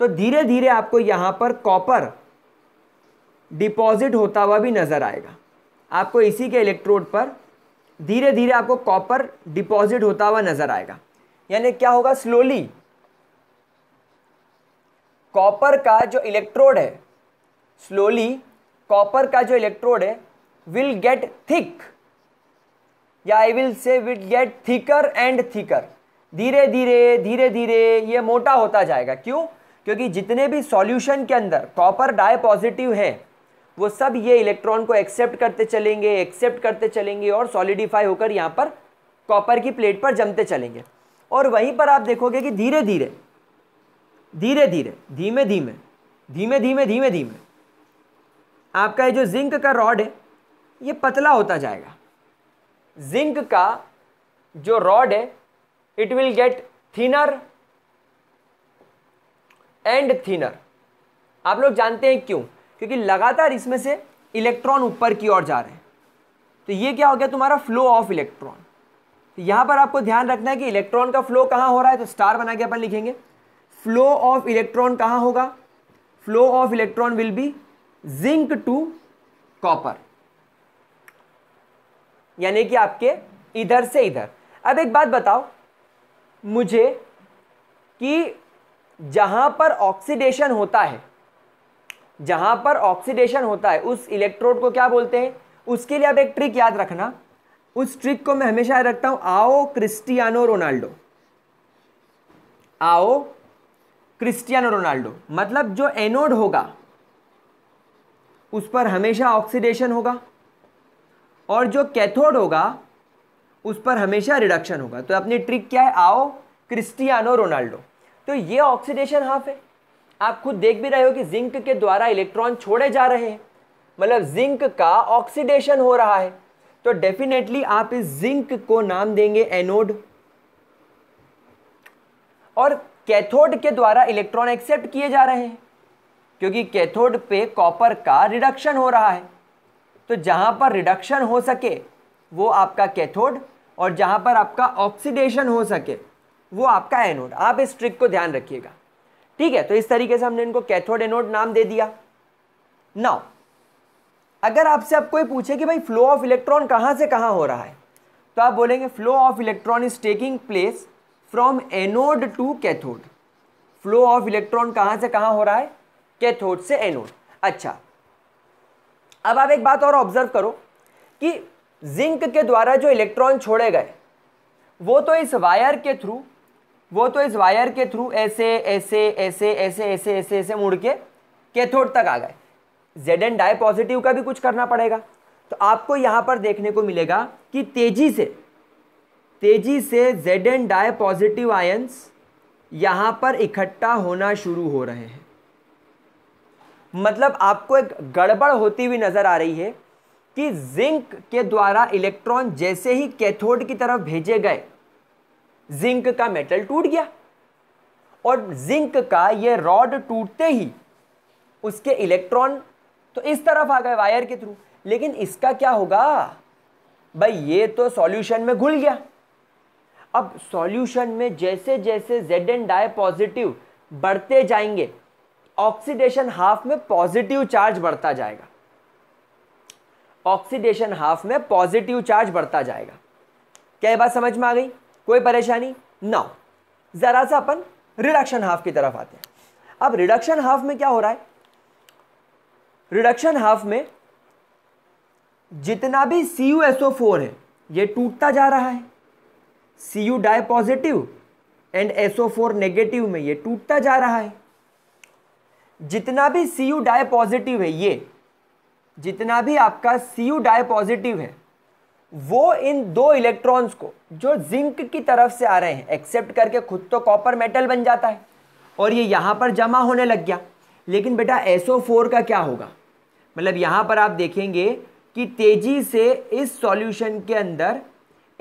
तो धीरे धीरे आपको यहाँ पर कॉपर डिपॉजिट होता हुआ भी नज़र आएगा आपको इसी के इलेक्ट्रोड पर धीरे धीरे आपको कॉपर डिपॉजिट होता हुआ नज़र आएगा यानी क्या होगा स्लोली कॉपर का जो इलेक्ट्रोड है स्लोली कॉपर का जो इलेक्ट्रोड है विल गेट थिक या I will say will get thicker and thicker धीरे धीरे धीरे धीरे ये मोटा होता जाएगा क्यों क्योंकि जितने भी सॉल्यूशन के अंदर कॉपर डाई पॉजिटिव है वो सब ये इलेक्ट्रॉन को एक्सेप्ट करते चलेंगे एक्सेप्ट करते चलेंगे और सॉलिडिफाई होकर यहाँ पर कॉपर की प्लेट पर जमते चलेंगे और वहीं पर आप देखोगे कि धीरे धीरे धीरे धीरे धीमे धीमे धीमे धीमे धीमे धीमे आपका ये जो जिंक का रॉड है ये पतला होता जाएगा जिंक का जो रॉड है it will get thinner and thinner आप लोग जानते हैं क्यों क्योंकि लगातार इसमें से इलेक्ट्रॉन ऊपर की ओर जा रहे हैं तो ये क्या हो गया तुम्हारा फ्लो ऑफ इलेक्ट्रॉन तो यहाँ पर आपको ध्यान रखना है कि इलेक्ट्रॉन का फ्लो कहाँ हो रहा है तो स्टार बना के अपन लिखेंगे फ्लो ऑफ इलेक्ट्रॉन कहाँ होगा flow of electron will be zinc to copper यानी कि आपके इधर से इधर अब एक बात बताओ मुझे कि जहां पर ऑक्सीडेशन होता है जहां पर ऑक्सीडेशन होता है उस इलेक्ट्रोड को क्या बोलते हैं उसके लिए आप एक ट्रिक याद रखना उस ट्रिक को मैं हमेशा याद रखता हूं आओ क्रिस्टियानो रोनाल्डो आओ क्रिस्टियानो रोनाल्डो मतलब जो एनोड होगा उस पर हमेशा ऑक्सीडेशन होगा और जो कैथोड होगा उस पर हमेशा रिडक्शन होगा तो अपनी ट्रिक क्या है आओ क्रिस्टियानो रोनाल्डो तो ये ऑक्सीडेशन हाफ है आप खुद देख भी रहे हो कि जिंक के द्वारा इलेक्ट्रॉन छोड़े जा रहे हैं मतलब जिंक का ऑक्सीडेशन हो रहा है तो डेफिनेटली आप इस जिंक को नाम देंगे एनोड और कैथोड के द्वारा इलेक्ट्रॉन एक्सेप्ट किए जा रहे हैं क्योंकि कैथोड पे कॉपर का रिडक्शन हो रहा है तो जहां पर रिडक्शन हो सके वो आपका कैथोड और जहां पर आपका ऑक्सीडेशन हो सके वो आपका एनोड आप इस ट्रिक को ध्यान रखिएगा ठीक है तो इस तरीके से हमने इनको कैथोड एनोड नाम दे दिया नाउ अगर आपसे आप कोई पूछे कि भाई फ्लो ऑफ इलेक्ट्रॉन कहाँ से कहाँ हो रहा है तो आप बोलेंगे flow of electron is taking place from anode to cathode flow of electron कहाँ से कहाँ हो रहा है कैथोड से एनोड अच्छा अब आप एक बात और ऑब्जर्व करो कि जिंक के द्वारा जो इलेक्ट्रॉन छोड़े गए वो तो इस वायर के थ्रू वो तो इस वायर के थ्रू ऐसे ऐसे ऐसे ऐसे ऐसे ऐसे ऐसे मुड़ के कैथोड तक आ गए जेड एन डाई पॉजिटिव का भी कुछ करना पड़ेगा तो आपको यहाँ पर देखने को मिलेगा कि तेजी से तेजी से Z N di positive ions यहाँ पर इकट्ठा होना शुरू हो रहे हैं मतलब आपको एक गड़बड़ होती हुई नज़र आ रही है कि जिंक के द्वारा इलेक्ट्रॉन जैसे ही कैथोड की तरफ भेजे गए जिंक का मेटल टूट गया और जिंक का ये रॉड टूटते ही उसके इलेक्ट्रॉन तो इस तरफ आ गए वायर के थ्रू लेकिन इसका क्या होगा भाई ये तो सॉल्यूशन में घुल गया अब सॉल्यूशन में जैसे जैसे जेड एन डाई पॉजिटिव बढ़ते जाएंगे ऑक्सीडेशन हाफ में पॉजिटिव चार्ज बढ़ता जाएगा ऑक्सीडेशन हाफ में पॉजिटिव चार्ज बढ़ता जाएगा क्या बात समझ में आ गई कोई परेशानी ना ज़रा सा अपन रिडक्शन हाफ की तरफ आते हैं अब रिडक्शन हाफ में क्या हो रहा है रिडक्शन हाफ में जितना भी C U S O four है ये टूटता जा रहा है C U di positive and S O four negative में ये टूटता जा रहा है जितना भी सी यू डाई पॉजिटिव है ये जितना भी आपका सी यू डाई पॉजिटिव है वो इन दो इलेक्ट्रॉन्स को जो जिंक की तरफ से आ रहे हैं एक्सेप्ट करके खुद तो कॉपर मेटल बन जाता है और ये यहाँ पर जमा होने लग गया लेकिन बेटा SO4 का क्या होगा मतलब यहाँ पर आप देखेंगे कि तेज़ी से इस सॉल्यूशन के अंदर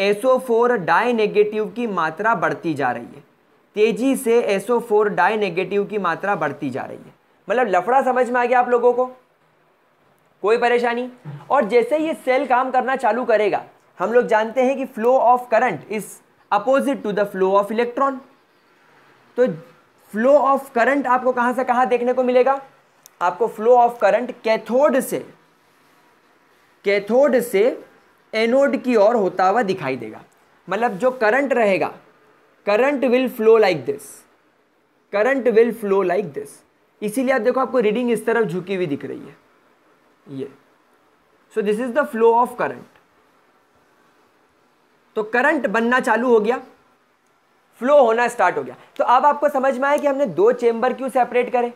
SO4 डाई नेगेटिव की मात्रा बढ़ती जा रही है तेज़ी से SO4 डाई नेगेटिव की मात्रा बढ़ती जा रही है मतलब लफड़ा समझ में आ गया आप लोगों को कोई परेशानी और जैसे ये सेल काम करना चालू करेगा हम लोग जानते हैं कि flow of current is opposite to the flow of electron तो फ्लो ऑफ करंट आपको कहाँ से कहाँ देखने को मिलेगा आपको फ्लो ऑफ करंट कैथोड से कैथोड से एनोड की ओर होता हुआ दिखाई देगा मतलब जो करंट रहेगा current will flow like this current will flow like this इसीलिए आप देखो आपको रीडिंग इस तरफ झुकी हुई दिख रही है ये so this is the flow of current तो करंट बनना चालू हो गया फ्लो होना स्टार्ट हो गया तो अब आपको समझ में आया कि हमने दो चेंबर क्यों सेपरेट करें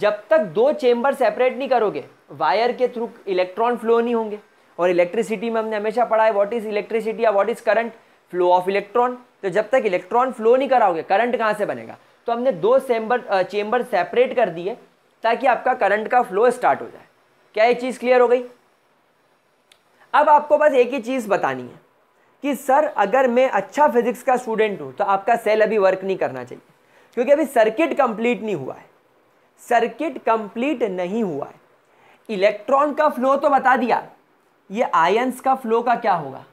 जब तक दो चेंबर सेपरेट नहीं करोगे वायर के थ्रू इलेक्ट्रॉन फ्लो नहीं होंगे और इलेक्ट्रिसिटी में हमने हमेशा पढ़ा है व्हाट इज इलेक्ट्रिसिटी या what is current flow of electron तो जब तक इलेक्ट्रॉन फ्लो नहीं कराओगे करंट कहाँ से बनेगा तो हमने दो चेंबर चेंबर सेपरेट कर दिए ताकि आपका करंट का फ्लो स्टार्ट हो जाए क्या ये चीज़ क्लियर हो गई अब आपको बस एक ही चीज़ बतानी है कि सर अगर मैं अच्छा फिजिक्स का स्टूडेंट हूँ तो आपका सेल अभी वर्क नहीं करना चाहिए क्योंकि अभी सर्किट कंप्लीट नहीं हुआ है सर्किट कंप्लीट नहीं हुआ है इलेक्ट्रॉन का फ्लो तो बता दिया ये आयंस का फ्लो का क्या होगा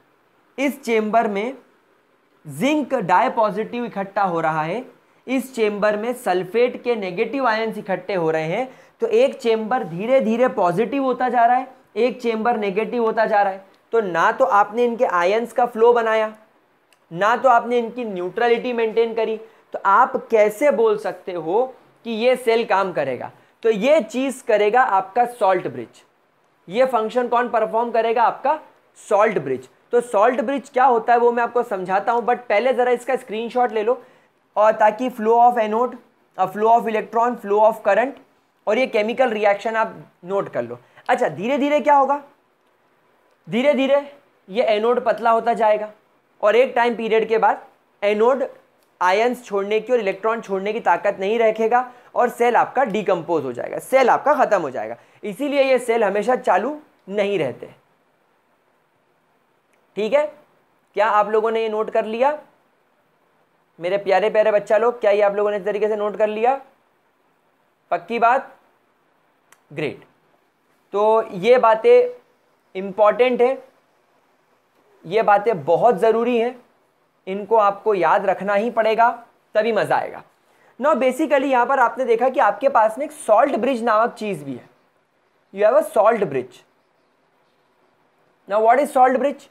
इस चेंबर में जिंक डायपॉजिटिव इकट्ठा हो रहा है इस चेंबर में सल्फेट के नेगेटिव आयंस इकट्ठे हो रहे हैं तो एक चेंबर धीरे धीरे पॉजिटिव होता जा रहा है एक चेम्बर नेगेटिव होता जा रहा है तो ना तो आपने इनके आयंस का फ्लो बनाया ना तो आपने इनकी न्यूट्रलिटी मेंटेन करी तो आप कैसे बोल सकते हो कि ये सेल काम करेगा तो ये चीज़ करेगा आपका सॉल्ट ब्रिज ये फंक्शन कौन परफॉर्म करेगा आपका सॉल्ट ब्रिज तो सॉल्ट ब्रिज क्या होता है वो मैं आपको समझाता हूँ बट पहले ज़रा इसका स्क्रीनशॉट ले लो और ताकि flow of anode flow of electron flow of current और ये केमिकल रिएक्शन आप नोट कर लो अच्छा धीरे धीरे क्या होगा धीरे धीरे ये एनोड पतला होता जाएगा और एक टाइम पीरियड के बाद एनोड आयंस छोड़ने की और इलेक्ट्रॉन छोड़ने की ताकत नहीं रखेगा और सेल आपका डिकम्पोज हो जाएगा सेल आपका ख़त्म हो जाएगा इसीलिए ये सेल हमेशा चालू नहीं रहते ठीक है क्या आप लोगों ने ये नोट कर लिया मेरे प्यारे प्यारे बच्चा लोग क्या ये आप लोगों ने इस तरीके से नोट कर लिया पक्की बात ग्रेट तो ये बातें इम्पॉर्टेंट है ये बातें बहुत ज़रूरी हैं इनको आपको याद रखना ही पड़ेगा तभी मज़ा आएगा नो बेसिकली यहाँ पर आपने देखा कि आपके पास में एक सॉल्ट ब्रिज नामक चीज़ भी है you have a salt bridge ना what is salt bridge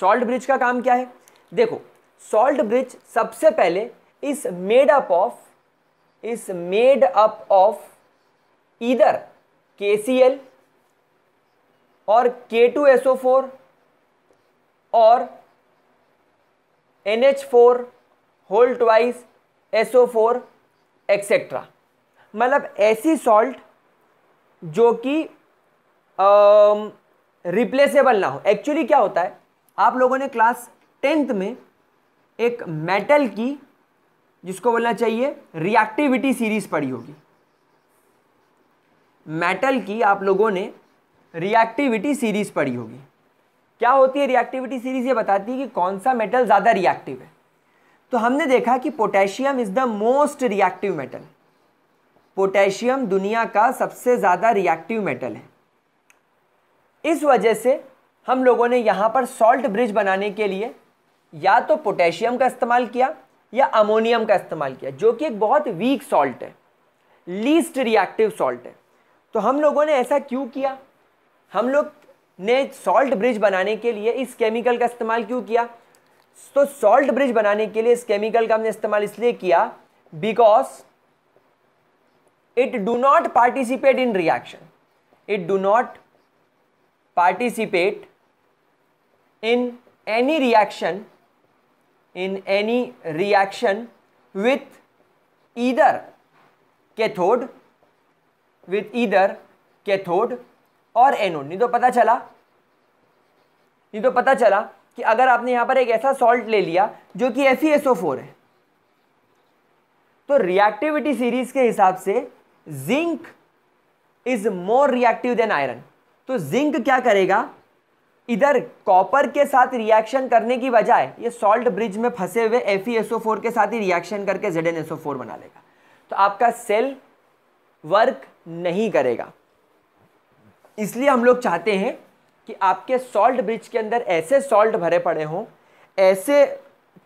salt bridge का काम क्या है देखो सॉल्ट ब्रिज सबसे पहले is made up of is made up of either K और K two S O four और N H four whole twice S O four etcetera मतलब ऐसी सॉल्ट जो कि रिप्लेसेबल ना हो एक्चुअली क्या होता है आप लोगों ने क्लास टेंथ में एक मेटल की जिसको बोलना चाहिए रिएक्टिविटी सीरीज पढ़ी होगी मेटल की आप लोगों ने रिएक्टिविटी सीरीज पढ़ी होगी क्या होती है रिएक्टिविटी सीरीज ये बताती है कि कौन सा मेटल ज़्यादा रिएक्टिव है तो हमने देखा कि potassium is the most reactive metal potassium दुनिया का सबसे ज़्यादा रिएक्टिव मेटल है इस वजह से हम लोगों ने यहाँ पर सॉल्ट ब्रिज बनाने के लिए या तो पोटेशियम का इस्तेमाल किया या अमोनियम का इस्तेमाल किया जो कि एक बहुत वीक सॉल्ट है लीस्ट रिएक्टिव सॉल्ट है तो हम लोगों ने ऐसा क्यों किया हम लोग ने सॉल्ट ब्रिज बनाने के लिए इस केमिकल का इस्तेमाल क्यों किया तो सॉल्ट ब्रिज बनाने के लिए इस केमिकल का हमने इस्तेमाल इसलिए किया because it do not participate in reaction it do not participate in any reaction in any reaction with either cathode with either cathode और एनोड नहीं तो पता चला नहीं तो पता चला कि अगर आपने यहां पर एक ऐसा सॉल्ट ले लिया जो कि एफ e है तो रिएक्टिविटी सीरीज के हिसाब से zinc is more reactive than iron तो जिंक क्या करेगा इधर कॉपर के साथ रिएक्शन करने की बजाय ये सॉल्ट ब्रिज में फंसे हुए एफ e के साथ ही रिएक्शन करके जेड बना लेगा तो आपका सेल वर्क नहीं करेगा इसलिए हम लोग चाहते हैं कि आपके सॉल्ट ब्रिज के अंदर ऐसे सॉल्ट भरे पड़े हों ऐसे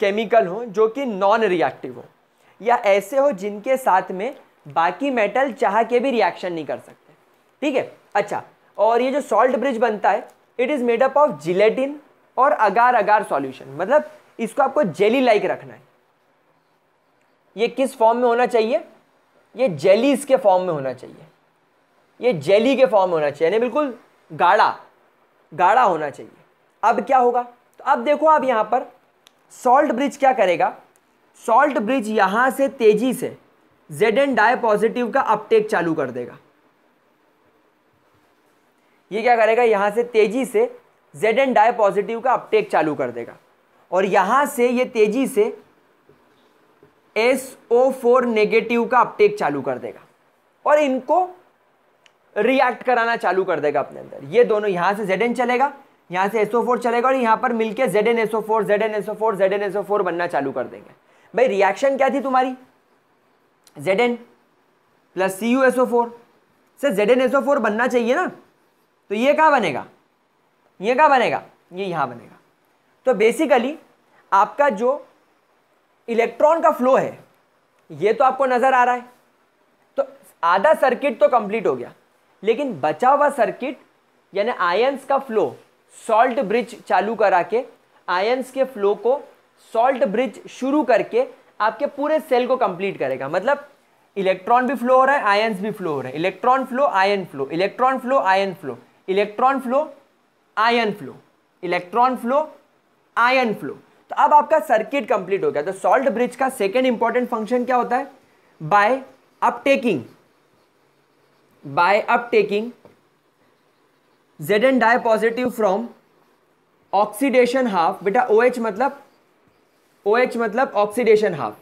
केमिकल हों जो कि नॉन रिएक्टिव हों या ऐसे हो जिनके साथ में बाकी मेटल चाह के भी रिएक्शन नहीं कर सकते ठीक है अच्छा और ये जो सॉल्ट ब्रिज बनता है it is made up of gelatin और अगार अगार सॉल्यूशन मतलब इसको आपको जेली लाइक रखना है ये किस फॉर्म में होना चाहिए ये जेली इसके फॉर्म में होना चाहिए ये जेली के फॉर्म होना चाहिए यानी बिल्कुल गाढ़ा गाढ़ा होना चाहिए अब क्या होगा तो अब देखो आप यहाँ पर सॉल्ट ब्रिज क्या करेगा सॉल्ट ब्रिज यहाँ से तेज़ी से जेड एन डाई पॉजिटिव का अपटेक चालू कर देगा ये क्या करेगा यहाँ से तेज़ी से जेड एन डाई पॉजिटिव का अपटेक चालू कर देगा और यहाँ से ये तेज़ी से एस ओ फोर नेगेटिव का अपटेक चालू कर देगा और इनको रिएक्ट कराना चालू कर देगा अपने अंदर ये दोनों यहाँ से जेड चलेगा यहाँ से SO4 चलेगा और यहाँ पर मिलके Z N SO four Z N SO four Z N SO four बनना चालू कर देंगे भाई रिएक्शन क्या थी तुम्हारी Z N plus C U SO four sir Z N SO four बनना चाहिए ना तो ये कहाँ बनेगा ये कहाँ बनेगा ये यहाँ बनेगा तो बेसिकली आपका जो इलेक्ट्रॉन का फ्लो है ये तो आपको नज़र आ रहा है तो आधा सर्किट तो कंप्लीट हो गया लेकिन बचा हुआ सर्किट यानी आयंस का फ्लो सॉल्ट ब्रिज चालू करा के आयंस के फ्लो को सॉल्ट ब्रिज शुरू करके आपके पूरे सेल को कंप्लीट करेगा मतलब इलेक्ट्रॉन भी फ्लो हो रहा है आयंस भी फ्लो हो रहे हैं electron flow ion flow electron flow ion flow electron flow ion flow electron flow ion flow तो अब आपका सर्किट कंप्लीट हो गया तो सॉल्ट ब्रिज का सेकेंड इंपॉर्टेंट फंक्शन क्या होता है by uptaking up taking Z Zn di positive from oxidation half बेटा ओ एच मतलब ओ एच मतलब oxidation half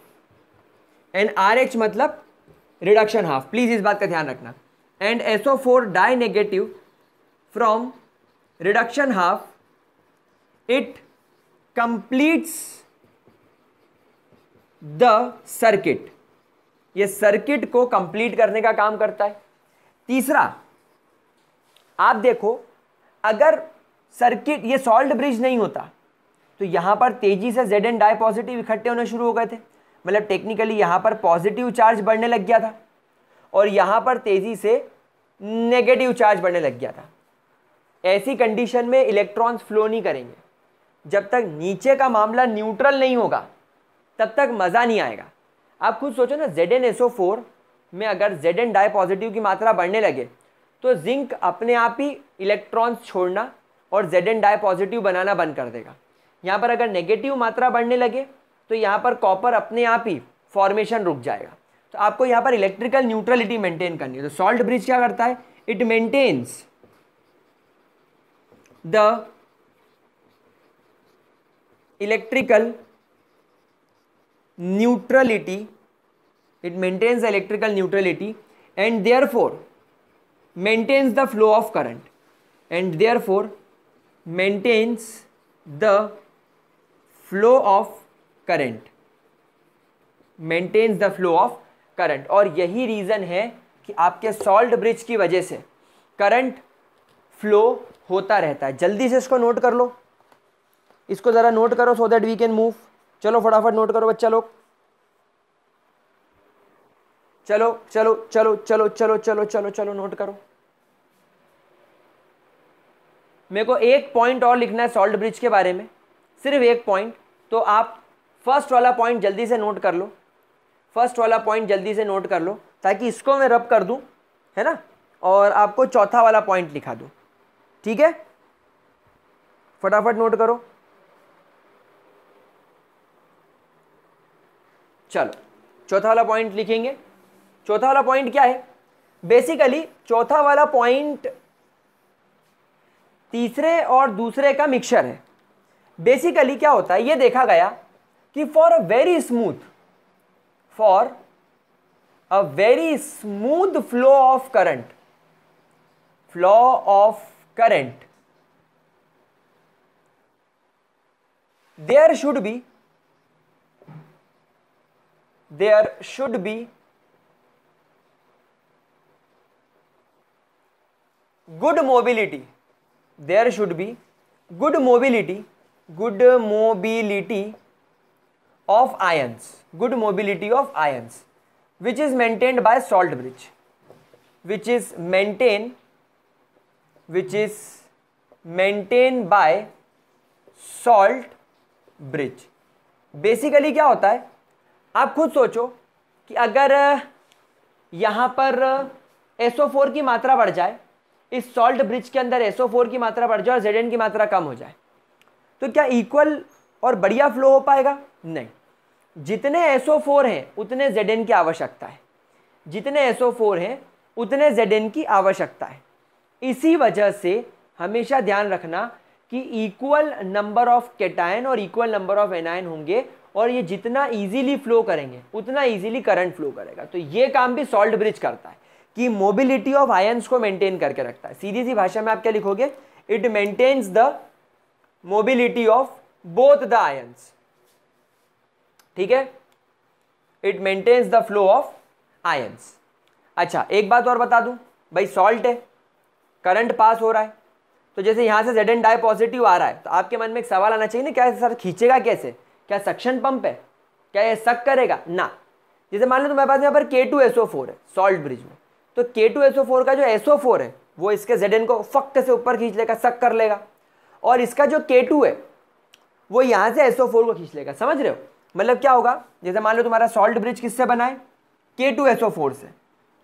and R H मतलब रिडक्शन हाफ प्लीज इस बात का ध्यान रखना and SO4 four di negative from reduction half it completes the circuit ये सर्किट को कंप्लीट करने का काम करता है तीसरा आप देखो अगर सर्किट ये सॉल्ट ब्रिज नहीं होता तो यहाँ पर तेजी से जेड एंड डाई पॉजिटिव इकट्ठे होने शुरू हो गए थे मतलब टेक्निकली यहाँ पर पॉजिटिव चार्ज बढ़ने लग गया था और यहाँ पर तेज़ी से नेगेटिव चार्ज बढ़ने लग गया था ऐसी कंडीशन में इलेक्ट्रॉन्स फ्लो नहीं करेंगे जब तक नीचे का मामला न्यूट्रल नहीं होगा तब तक मज़ा नहीं आएगा आप खुद सोचो ना Z N S O four में अगर जेड एन डाई पॉजिटिव की मात्रा बढ़ने लगे तो जिंक अपने आप ही इलेक्ट्रॉन्स छोड़ना और जेड एन डाई पॉजिटिव बनाना बंद कर देगा यहाँ पर अगर नेगेटिव मात्रा बढ़ने लगे तो यहाँ पर कॉपर अपने आप ही फॉर्मेशन रुक जाएगा तो आपको यहाँ पर इलेक्ट्रिकल न्यूट्रलिटी मेंटेन करनी है तो सॉल्ट ब्रिज क्या करता है it maintains the electrical neutrality it maintains electrical neutrality and therefore maintains the flow of current and therefore maintains the flow of current maintains the flow of current और यही reason है कि आपके salt bridge की वजह से current flow होता रहता है जल्दी से इसको नोट कर लो इसको ज़रा नोट करो so that we can move चलो फटाफट नोट करो बच्चा लोग चलो चलो चलो चलो चलो चलो चलो चलो नोट करो मेरे को एक पॉइंट और लिखना है सॉल्ट ब्रिज के बारे में सिर्फ एक पॉइंट तो आप फर्स्ट वाला पॉइंट जल्दी से नोट कर लो फर्स्ट वाला पॉइंट जल्दी से नोट कर लो ताकि इसको मैं रब कर दूं है ना और आपको चौथा वाला पॉइंट लिखा दूं ठीक है फटाफट नोट करो चलो चौथा वाला पॉइंट लिखेंगे चौथा वाला पॉइंट क्या है बेसिकली चौथा वाला पॉइंट तीसरे और दूसरे का मिक्सचर है बेसिकली क्या होता है ये देखा गया कि for a very smooth for a very smooth flow of current flow of current there should be there should be good mobility there should be good mobility good mobility of ions good mobility of ions which is maintained by salt bridge which is maintain which is maintain by salt bridge basically क्या होता है आप खुद सोचो कि अगर यहाँ पर एसओ फोर की मात्रा बढ़ जाए इस सॉल्ट ब्रिज के अंदर एसओ फोर की मात्रा बढ़ जाए और एन की मात्रा कम हो जाए तो क्या इक्वल और बढ़िया फ्लो हो पाएगा नहीं जितने फोर हैं उतने एन की आवश्यकता है जितने एसओ फोर हैं उतने एन की आवश्यकता है इसी वजह से हमेशा ध्यान रखना कि इक्वल नंबर ऑफ केटायन और इक्वल नंबर ऑफ एनायन होंगे और ये जितना इजीली फ्लो करेंगे उतना इजीली करंट फ्लो करेगा तो ये काम भी सॉल्ट ब्रिज करता है कि मोबिलिटी ऑफ आयंस को मेंटेन करके रखता है सीधी सी भाषा में आप क्या लिखोगे it maintains the mobility of both the ions ठीक है it maintains the flow of ions अच्छा एक बात और बता दूं भाई सॉल्ट है करंट पास हो रहा है तो जैसे यहां से जेड एन डाई पॉजिटिव आ रहा है तो आपके मन में एक सवाल आना चाहिए ना क्या सर खींचेगा कैसे क्या सक्शन पंप है क्या ये सक करेगा ना जैसे मान लो तुम्हारे पास यहाँ पर K two S O four है सॉल्ट ब्रिज में तो के टू एस ओ फोर का जो एस ओ फोर है वो इसके जेड एन को फक्त से ऊपर खींच लेगा सक कर लेगा और इसका जो के टू है वो यहाँ से एस ओ फोर को खींच लेगा समझ रहे हो मतलब क्या होगा जैसे मान लो तुम्हारा सॉल्ट ब्रिज किससे बना है के टू एस ओ फोर से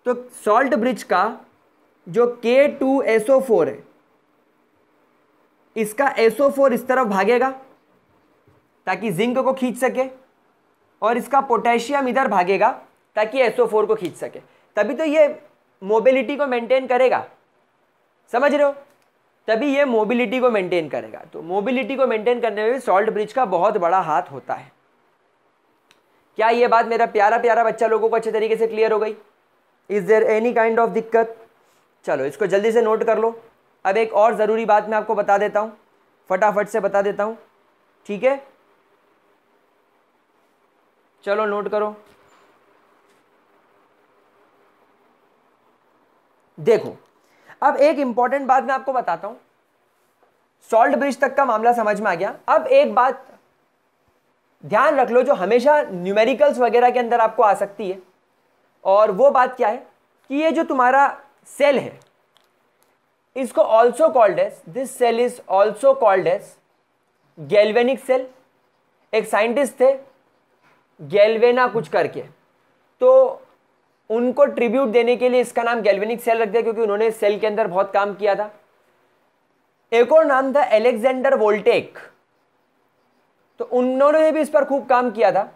तो सॉल्ट ब्रिज का जो के टू एस ओ फोर है इसका एस ओ फोर इस तरफ भागेगा ताकि जिंक को खींच सके और इसका पोटेशियम इधर भागेगा ताकि एस ओ फोर को खींच सके तभी तो ये मोबिलिटी को मेंटेन करेगा समझ रहे हो तभी ये मोबिलिटी को मेंटेन करेगा तो मोबिलिटी को मेंटेन करने में भी सॉल्ट ब्रिज का बहुत बड़ा हाथ होता है क्या ये बात मेरा प्यारा प्यारा बच्चा लोगों को अच्छे तरीके से क्लियर हो गई is there any kind of दिक्कत चलो इसको जल्दी से नोट कर लो अब एक और ज़रूरी बात मैं आपको बता देता हूँ फटाफट से बता देता हूँ ठीक है चलो नोट करो देखो अब एक इंपॉर्टेंट बात मैं आपको बताता हूं सॉल्ट ब्रिज तक का मामला समझ में आ गया अब एक बात ध्यान रख लो जो हमेशा न्यूमेरिकल्स वगैरह के अंदर आपको आ सकती है और वो बात क्या है कि ये जो तुम्हारा सेल है इसको also called as this cell is also called as galvanic cell एक साइंटिस्ट थे गैल्वेना कुछ करके तो उनको ट्रिब्यूट देने के लिए इसका नाम गैल्वेनिक सेल रख दिया क्योंकि उन्होंने सेल के अंदर बहुत काम किया था एक और नाम था एलेक्जेंडर वोल्टेक तो उन्होंने भी इस पर खूब काम किया था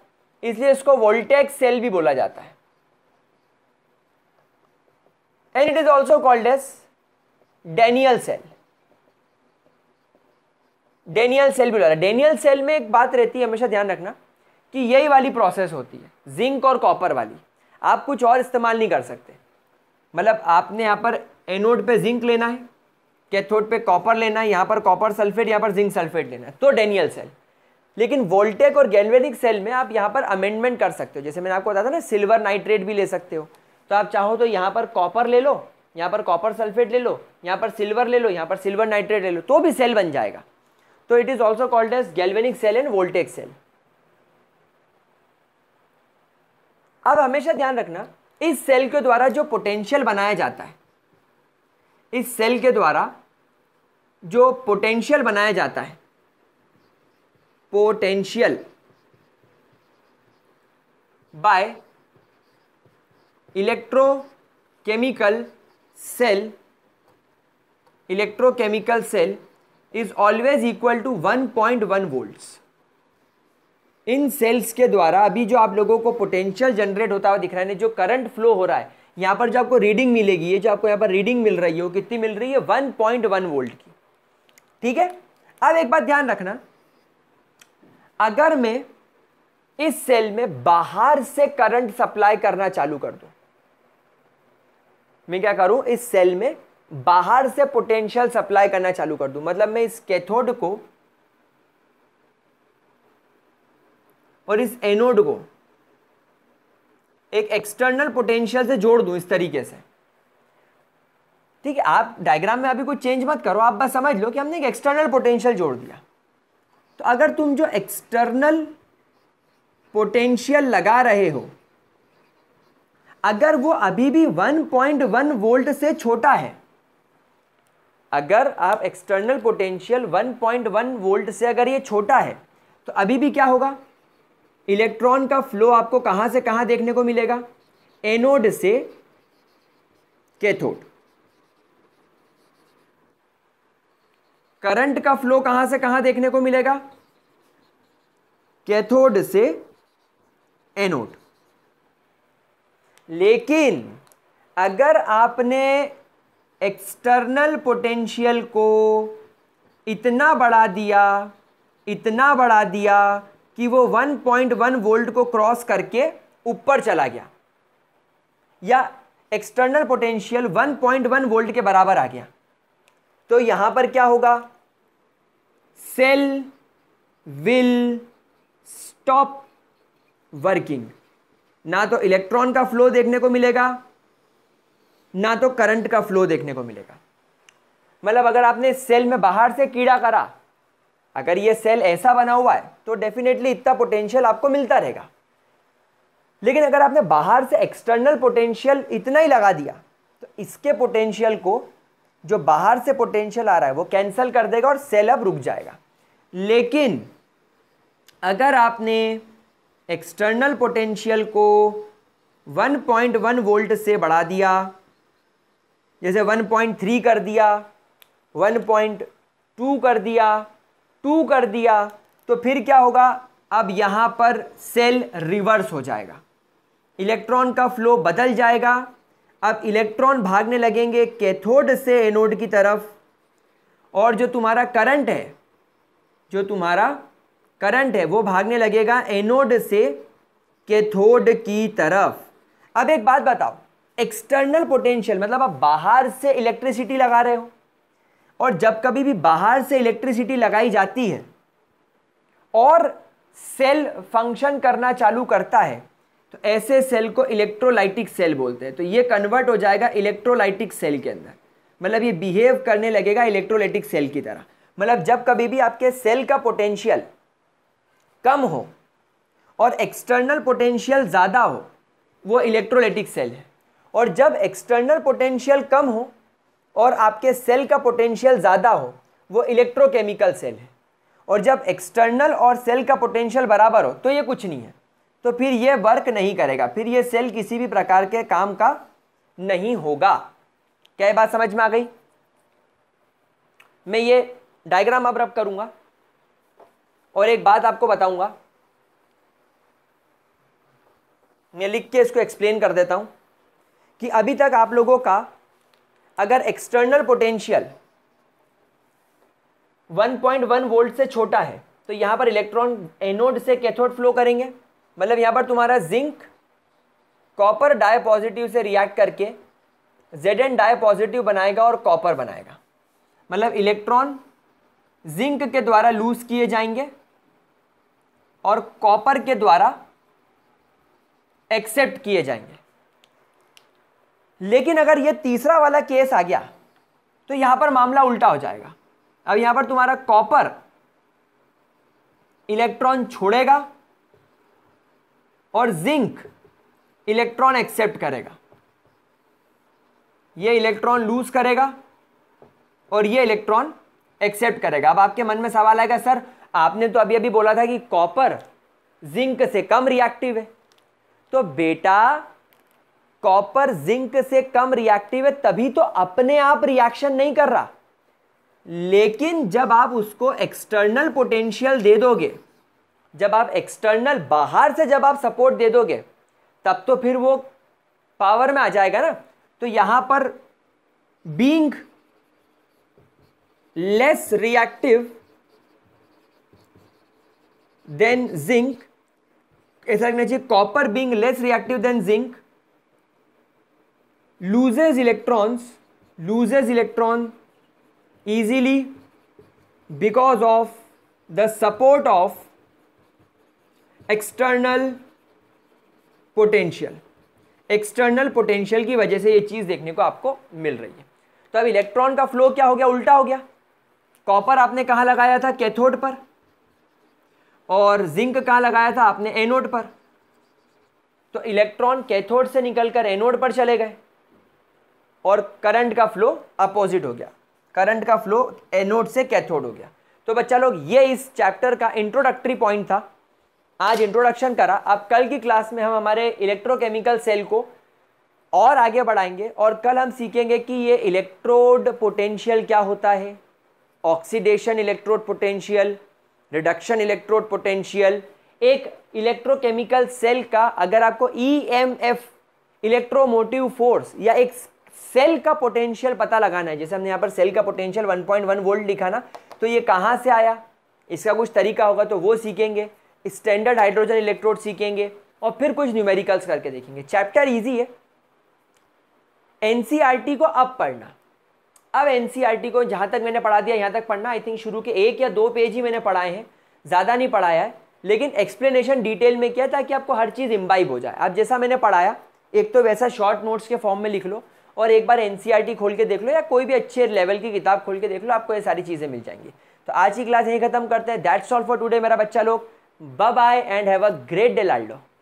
इसलिए इसको वोल्टेक सेल भी बोला जाता है and it is also called as Daniell cell Daniell cell भी बोला डेनियल सेल में एक बात रहती है हमेशा ध्यान रखना कि यही वाली प्रोसेस होती है जिंक और कॉपर वाली आप कुछ और इस्तेमाल नहीं कर सकते मतलब आपने यहाँ पर एनोड पे जिंक लेना है कैथोड पे कॉपर लेना है यहाँ पर कॉपर सल्फेट यहाँ पर जिंक सल्फेट लेना है तो डेनियल सेल लेकिन वोल्टेक और गैल्वेनिक सेल में आप यहाँ पर अमेंडमेंट कर सकते हो जैसे मैंने आपको बताया था ना सिल्वर नाइट्रेट भी ले सकते हो तो आप चाहो तो यहाँ पर कॉपर ले लो यहाँ पर कॉपर सल्फेट ले लो यहाँ पर सिल्वर ले लो यहाँ पर सिल्वर नाइट्रेट ले लो तो भी सेल बन जाएगा तो it is also called as galvanic cell and voltaic cell अब हमेशा ध्यान रखना इस सेल के द्वारा जो पोटेंशियल बनाया जाता है इस सेल के द्वारा जो पोटेंशियल बनाया जाता है potential by electrochemical cell electrochemical cell is always equal to 1.1 point one volts इन सेल्स के द्वारा अभी जो आप लोगों को पोटेंशियल जनरेट होता हुआ दिख रहा है जो करंट फ्लो हो रहा है यहाँ पर जो आपको रीडिंग मिलेगी ये जो आपको यहाँ पर रीडिंग मिल रही है वो कितनी मिल रही है 1.1 वोल्ट की ठीक है अब एक बात ध्यान रखना अगर मैं इस सेल में बाहर से करंट सप्लाई करना चालू कर दू मैं क्या करूं इस सेल में बाहर से पोटेंशियल सप्लाई करना चालू कर दू मतलब मैं इस कैथोड को और इस एनोड को एक एक्सटर्नल पोटेंशियल से जोड़ दूं इस तरीके से ठीक है आप डायग्राम में अभी कोई चेंज मत करो आप बस समझ लो कि हमने एक एक्सटर्नल पोटेंशियल जोड़ दिया तो अगर तुम जो एक्सटर्नल पोटेंशियल लगा रहे हो अगर वो अभी भी 1.1 वोल्ट से छोटा है अगर आप एक्सटर्नल पोटेंशियल 1.1 वोल्ट से अगर ये छोटा है तो अभी भी क्या होगा इलेक्ट्रॉन का फ्लो आपको कहाँ से कहाँ देखने को मिलेगा एनोड से कैथोड करंट का फ्लो कहाँ से कहाँ देखने को मिलेगा कैथोड से एनोड लेकिन अगर आपने एक्सटर्नल पोटेंशियल को इतना बढ़ा दिया इतना बढ़ा दिया कि वो 1.1 वोल्ट को क्रॉस करके ऊपर चला गया या एक्सटर्नल पोटेंशियल 1.1 वोल्ट के बराबर आ गया तो यहां पर क्या होगा सेल विल स्टॉप वर्किंग ना तो इलेक्ट्रॉन का फ्लो देखने को मिलेगा ना तो करंट का फ्लो देखने को मिलेगा मतलब अगर आपने सेल में बाहर से कीड़ा करा अगर ये सेल ऐसा बना हुआ है तो डेफिनेटली इतना पोटेंशियल आपको मिलता रहेगा लेकिन अगर आपने बाहर से एक्सटर्नल पोटेंशियल इतना ही लगा दिया तो इसके पोटेंशियल को जो बाहर से पोटेंशियल आ रहा है वो कैंसिल कर देगा और सेल अब रुक जाएगा लेकिन अगर आपने एक्सटर्नल पोटेंशियल को 1.1 वोल्ट से बढ़ा दिया जैसे 1.3 कर दिया 1.2 कर दिया टू कर दिया तो फिर क्या होगा अब यहाँ पर सेल रिवर्स हो जाएगा इलेक्ट्रॉन का फ्लो बदल जाएगा अब इलेक्ट्रॉन भागने लगेंगे कैथोड से एनोड की तरफ और जो तुम्हारा करंट है जो तुम्हारा करंट है वो भागने लगेगा एनोड से कैथोड की तरफ अब एक बात बताओ एक्सटर्नल पोटेंशियल मतलब आप बाहर से इलेक्ट्रिसिटी लगा रहे हो और जब कभी भी बाहर से इलेक्ट्रिसिटी लगाई जाती है और सेल फंक्शन करना चालू करता है तो ऐसे सेल को इलेक्ट्रोलाइटिक सेल बोलते हैं तो ये कन्वर्ट हो जाएगा इलेक्ट्रोलाइटिक सेल के अंदर मतलब ये बिहेव करने लगेगा इलेक्ट्रोलाइटिक सेल की तरह मतलब जब कभी भी आपके सेल का पोटेंशियल कम हो और एक्सटर्नल पोटेंशियल ज़्यादा हो वो इलेक्ट्रोलाइटिक सेल है और जब एक्सटर्नल पोटेंशियल कम हो और आपके सेल का पोटेंशियल ज़्यादा हो वो इलेक्ट्रोकेमिकल सेल है और जब एक्सटर्नल और सेल का पोटेंशियल बराबर हो तो ये कुछ नहीं है तो फिर ये वर्क नहीं करेगा फिर ये सेल किसी भी प्रकार के काम का नहीं होगा क्या ये बात समझ में आ गई मैं ये डायग्राम अब रब करूँगा और एक बात आपको बताऊँगा मैं लिख के इसको एक्सप्लेन कर देता हूँ कि अभी तक आप लोगों का अगर एक्सटर्नल पोटेंशियल 1.1 वोल्ट से छोटा है तो यहां पर इलेक्ट्रॉन एनोड से कैथोड फ्लो करेंगे मतलब यहां पर तुम्हारा जिंक कॉपर डाय पॉजिटिव से रिएक्ट करके जेड एन डाय पॉजिटिव बनाएगा और कॉपर बनाएगा मतलब इलेक्ट्रॉन जिंक के द्वारा लूज किए जाएंगे और कॉपर के द्वारा एक्सेप्ट किए जाएंगे लेकिन अगर ये तीसरा वाला केस आ गया तो यहां पर मामला उल्टा हो जाएगा अब यहां पर तुम्हारा कॉपर इलेक्ट्रॉन छोड़ेगा और जिंक इलेक्ट्रॉन एक्सेप्ट करेगा ये इलेक्ट्रॉन लूज करेगा और ये इलेक्ट्रॉन एक्सेप्ट करेगा अब आपके मन में सवाल आएगा सर आपने तो अभी अभी बोला था कि कॉपर जिंक से कम रिएक्टिव है तो बेटा कॉपर जिंक से कम रिएक्टिव है तभी तो अपने आप रिएक्शन नहीं कर रहा लेकिन जब आप उसको एक्सटर्नल पोटेंशियल दे दोगे जब आप एक्सटर्नल बाहर से जब आप सपोर्ट दे दोगे तब तो फिर वो पावर में आ जाएगा ना तो यहां पर being less reactive than zinc ऐसा लगना चाहिए copper being less reactive than zinc loses electrons loses electron easily because of the support of external potential external potential की वजह से ये चीज़ देखने को आपको मिल रही है तो अब इलेक्ट्रॉन का फ्लो क्या हो गया उल्टा हो गया कॉपर आपने कहाँ लगाया था कैथोड पर और जिंक कहाँ लगाया था आपने एनोड पर तो इलेक्ट्रॉन कैथोड से निकलकर एनोड पर चले गए और करंट का फ्लो अपोजिट हो गया करंट का फ्लो एनोड से कैथोड हो गया तो बच्चा लोग ये इस चैप्टर का इंट्रोडक्टरी पॉइंट था आज इंट्रोडक्शन करा अब कल की क्लास में हम हमारे इलेक्ट्रोकेमिकल सेल को और आगे बढ़ाएंगे और कल हम सीखेंगे कि ये इलेक्ट्रोड पोटेंशियल क्या होता है oxidation electrode potential reduction electrode potential एक इलेक्ट्रोकेमिकल सेल का अगर आपको E M F electromotive force या एक सेल का पोटेंशियल पता लगाना है जैसे हमने यहाँ पर सेल का पोटेंशियल 1.1 वोल्ट लिखा ना तो ये कहाँ से आया इसका कुछ तरीका होगा तो वो सीखेंगे स्टैंडर्ड हाइड्रोजन इलेक्ट्रोड सीखेंगे और फिर कुछ न्यूमेरिकल्स करके देखेंगे चैप्टर ईजी है एन e को अब पढ़ना अब एन e को जहाँ तक मैंने पढ़ा दिया यहाँ तक पढ़ना आई थिंक शुरू के एक या दो पेज ही मैंने पढ़ाए हैं ज़्यादा नहीं पढ़ाया है लेकिन एक्सप्लेनेशन डिटेल में किया ताकि आपको हर चीज़ इम्बाइब हो जाए अब जैसा मैंने पढ़ाया एक तो वैसा शॉर्ट नोट्स के फॉर्म में लिख लो और एक बार एन e खोल के देख लो या कोई भी अच्छे लेवल की किताब खोल के देख लो आपको ये सारी चीज़ें मिल जाएंगी तो आज की क्लास यही खत्म करते हैं दैट्स ऑल फॉर टुडे मेरा बच्चा लोग bye bye and have a great day लाल्डो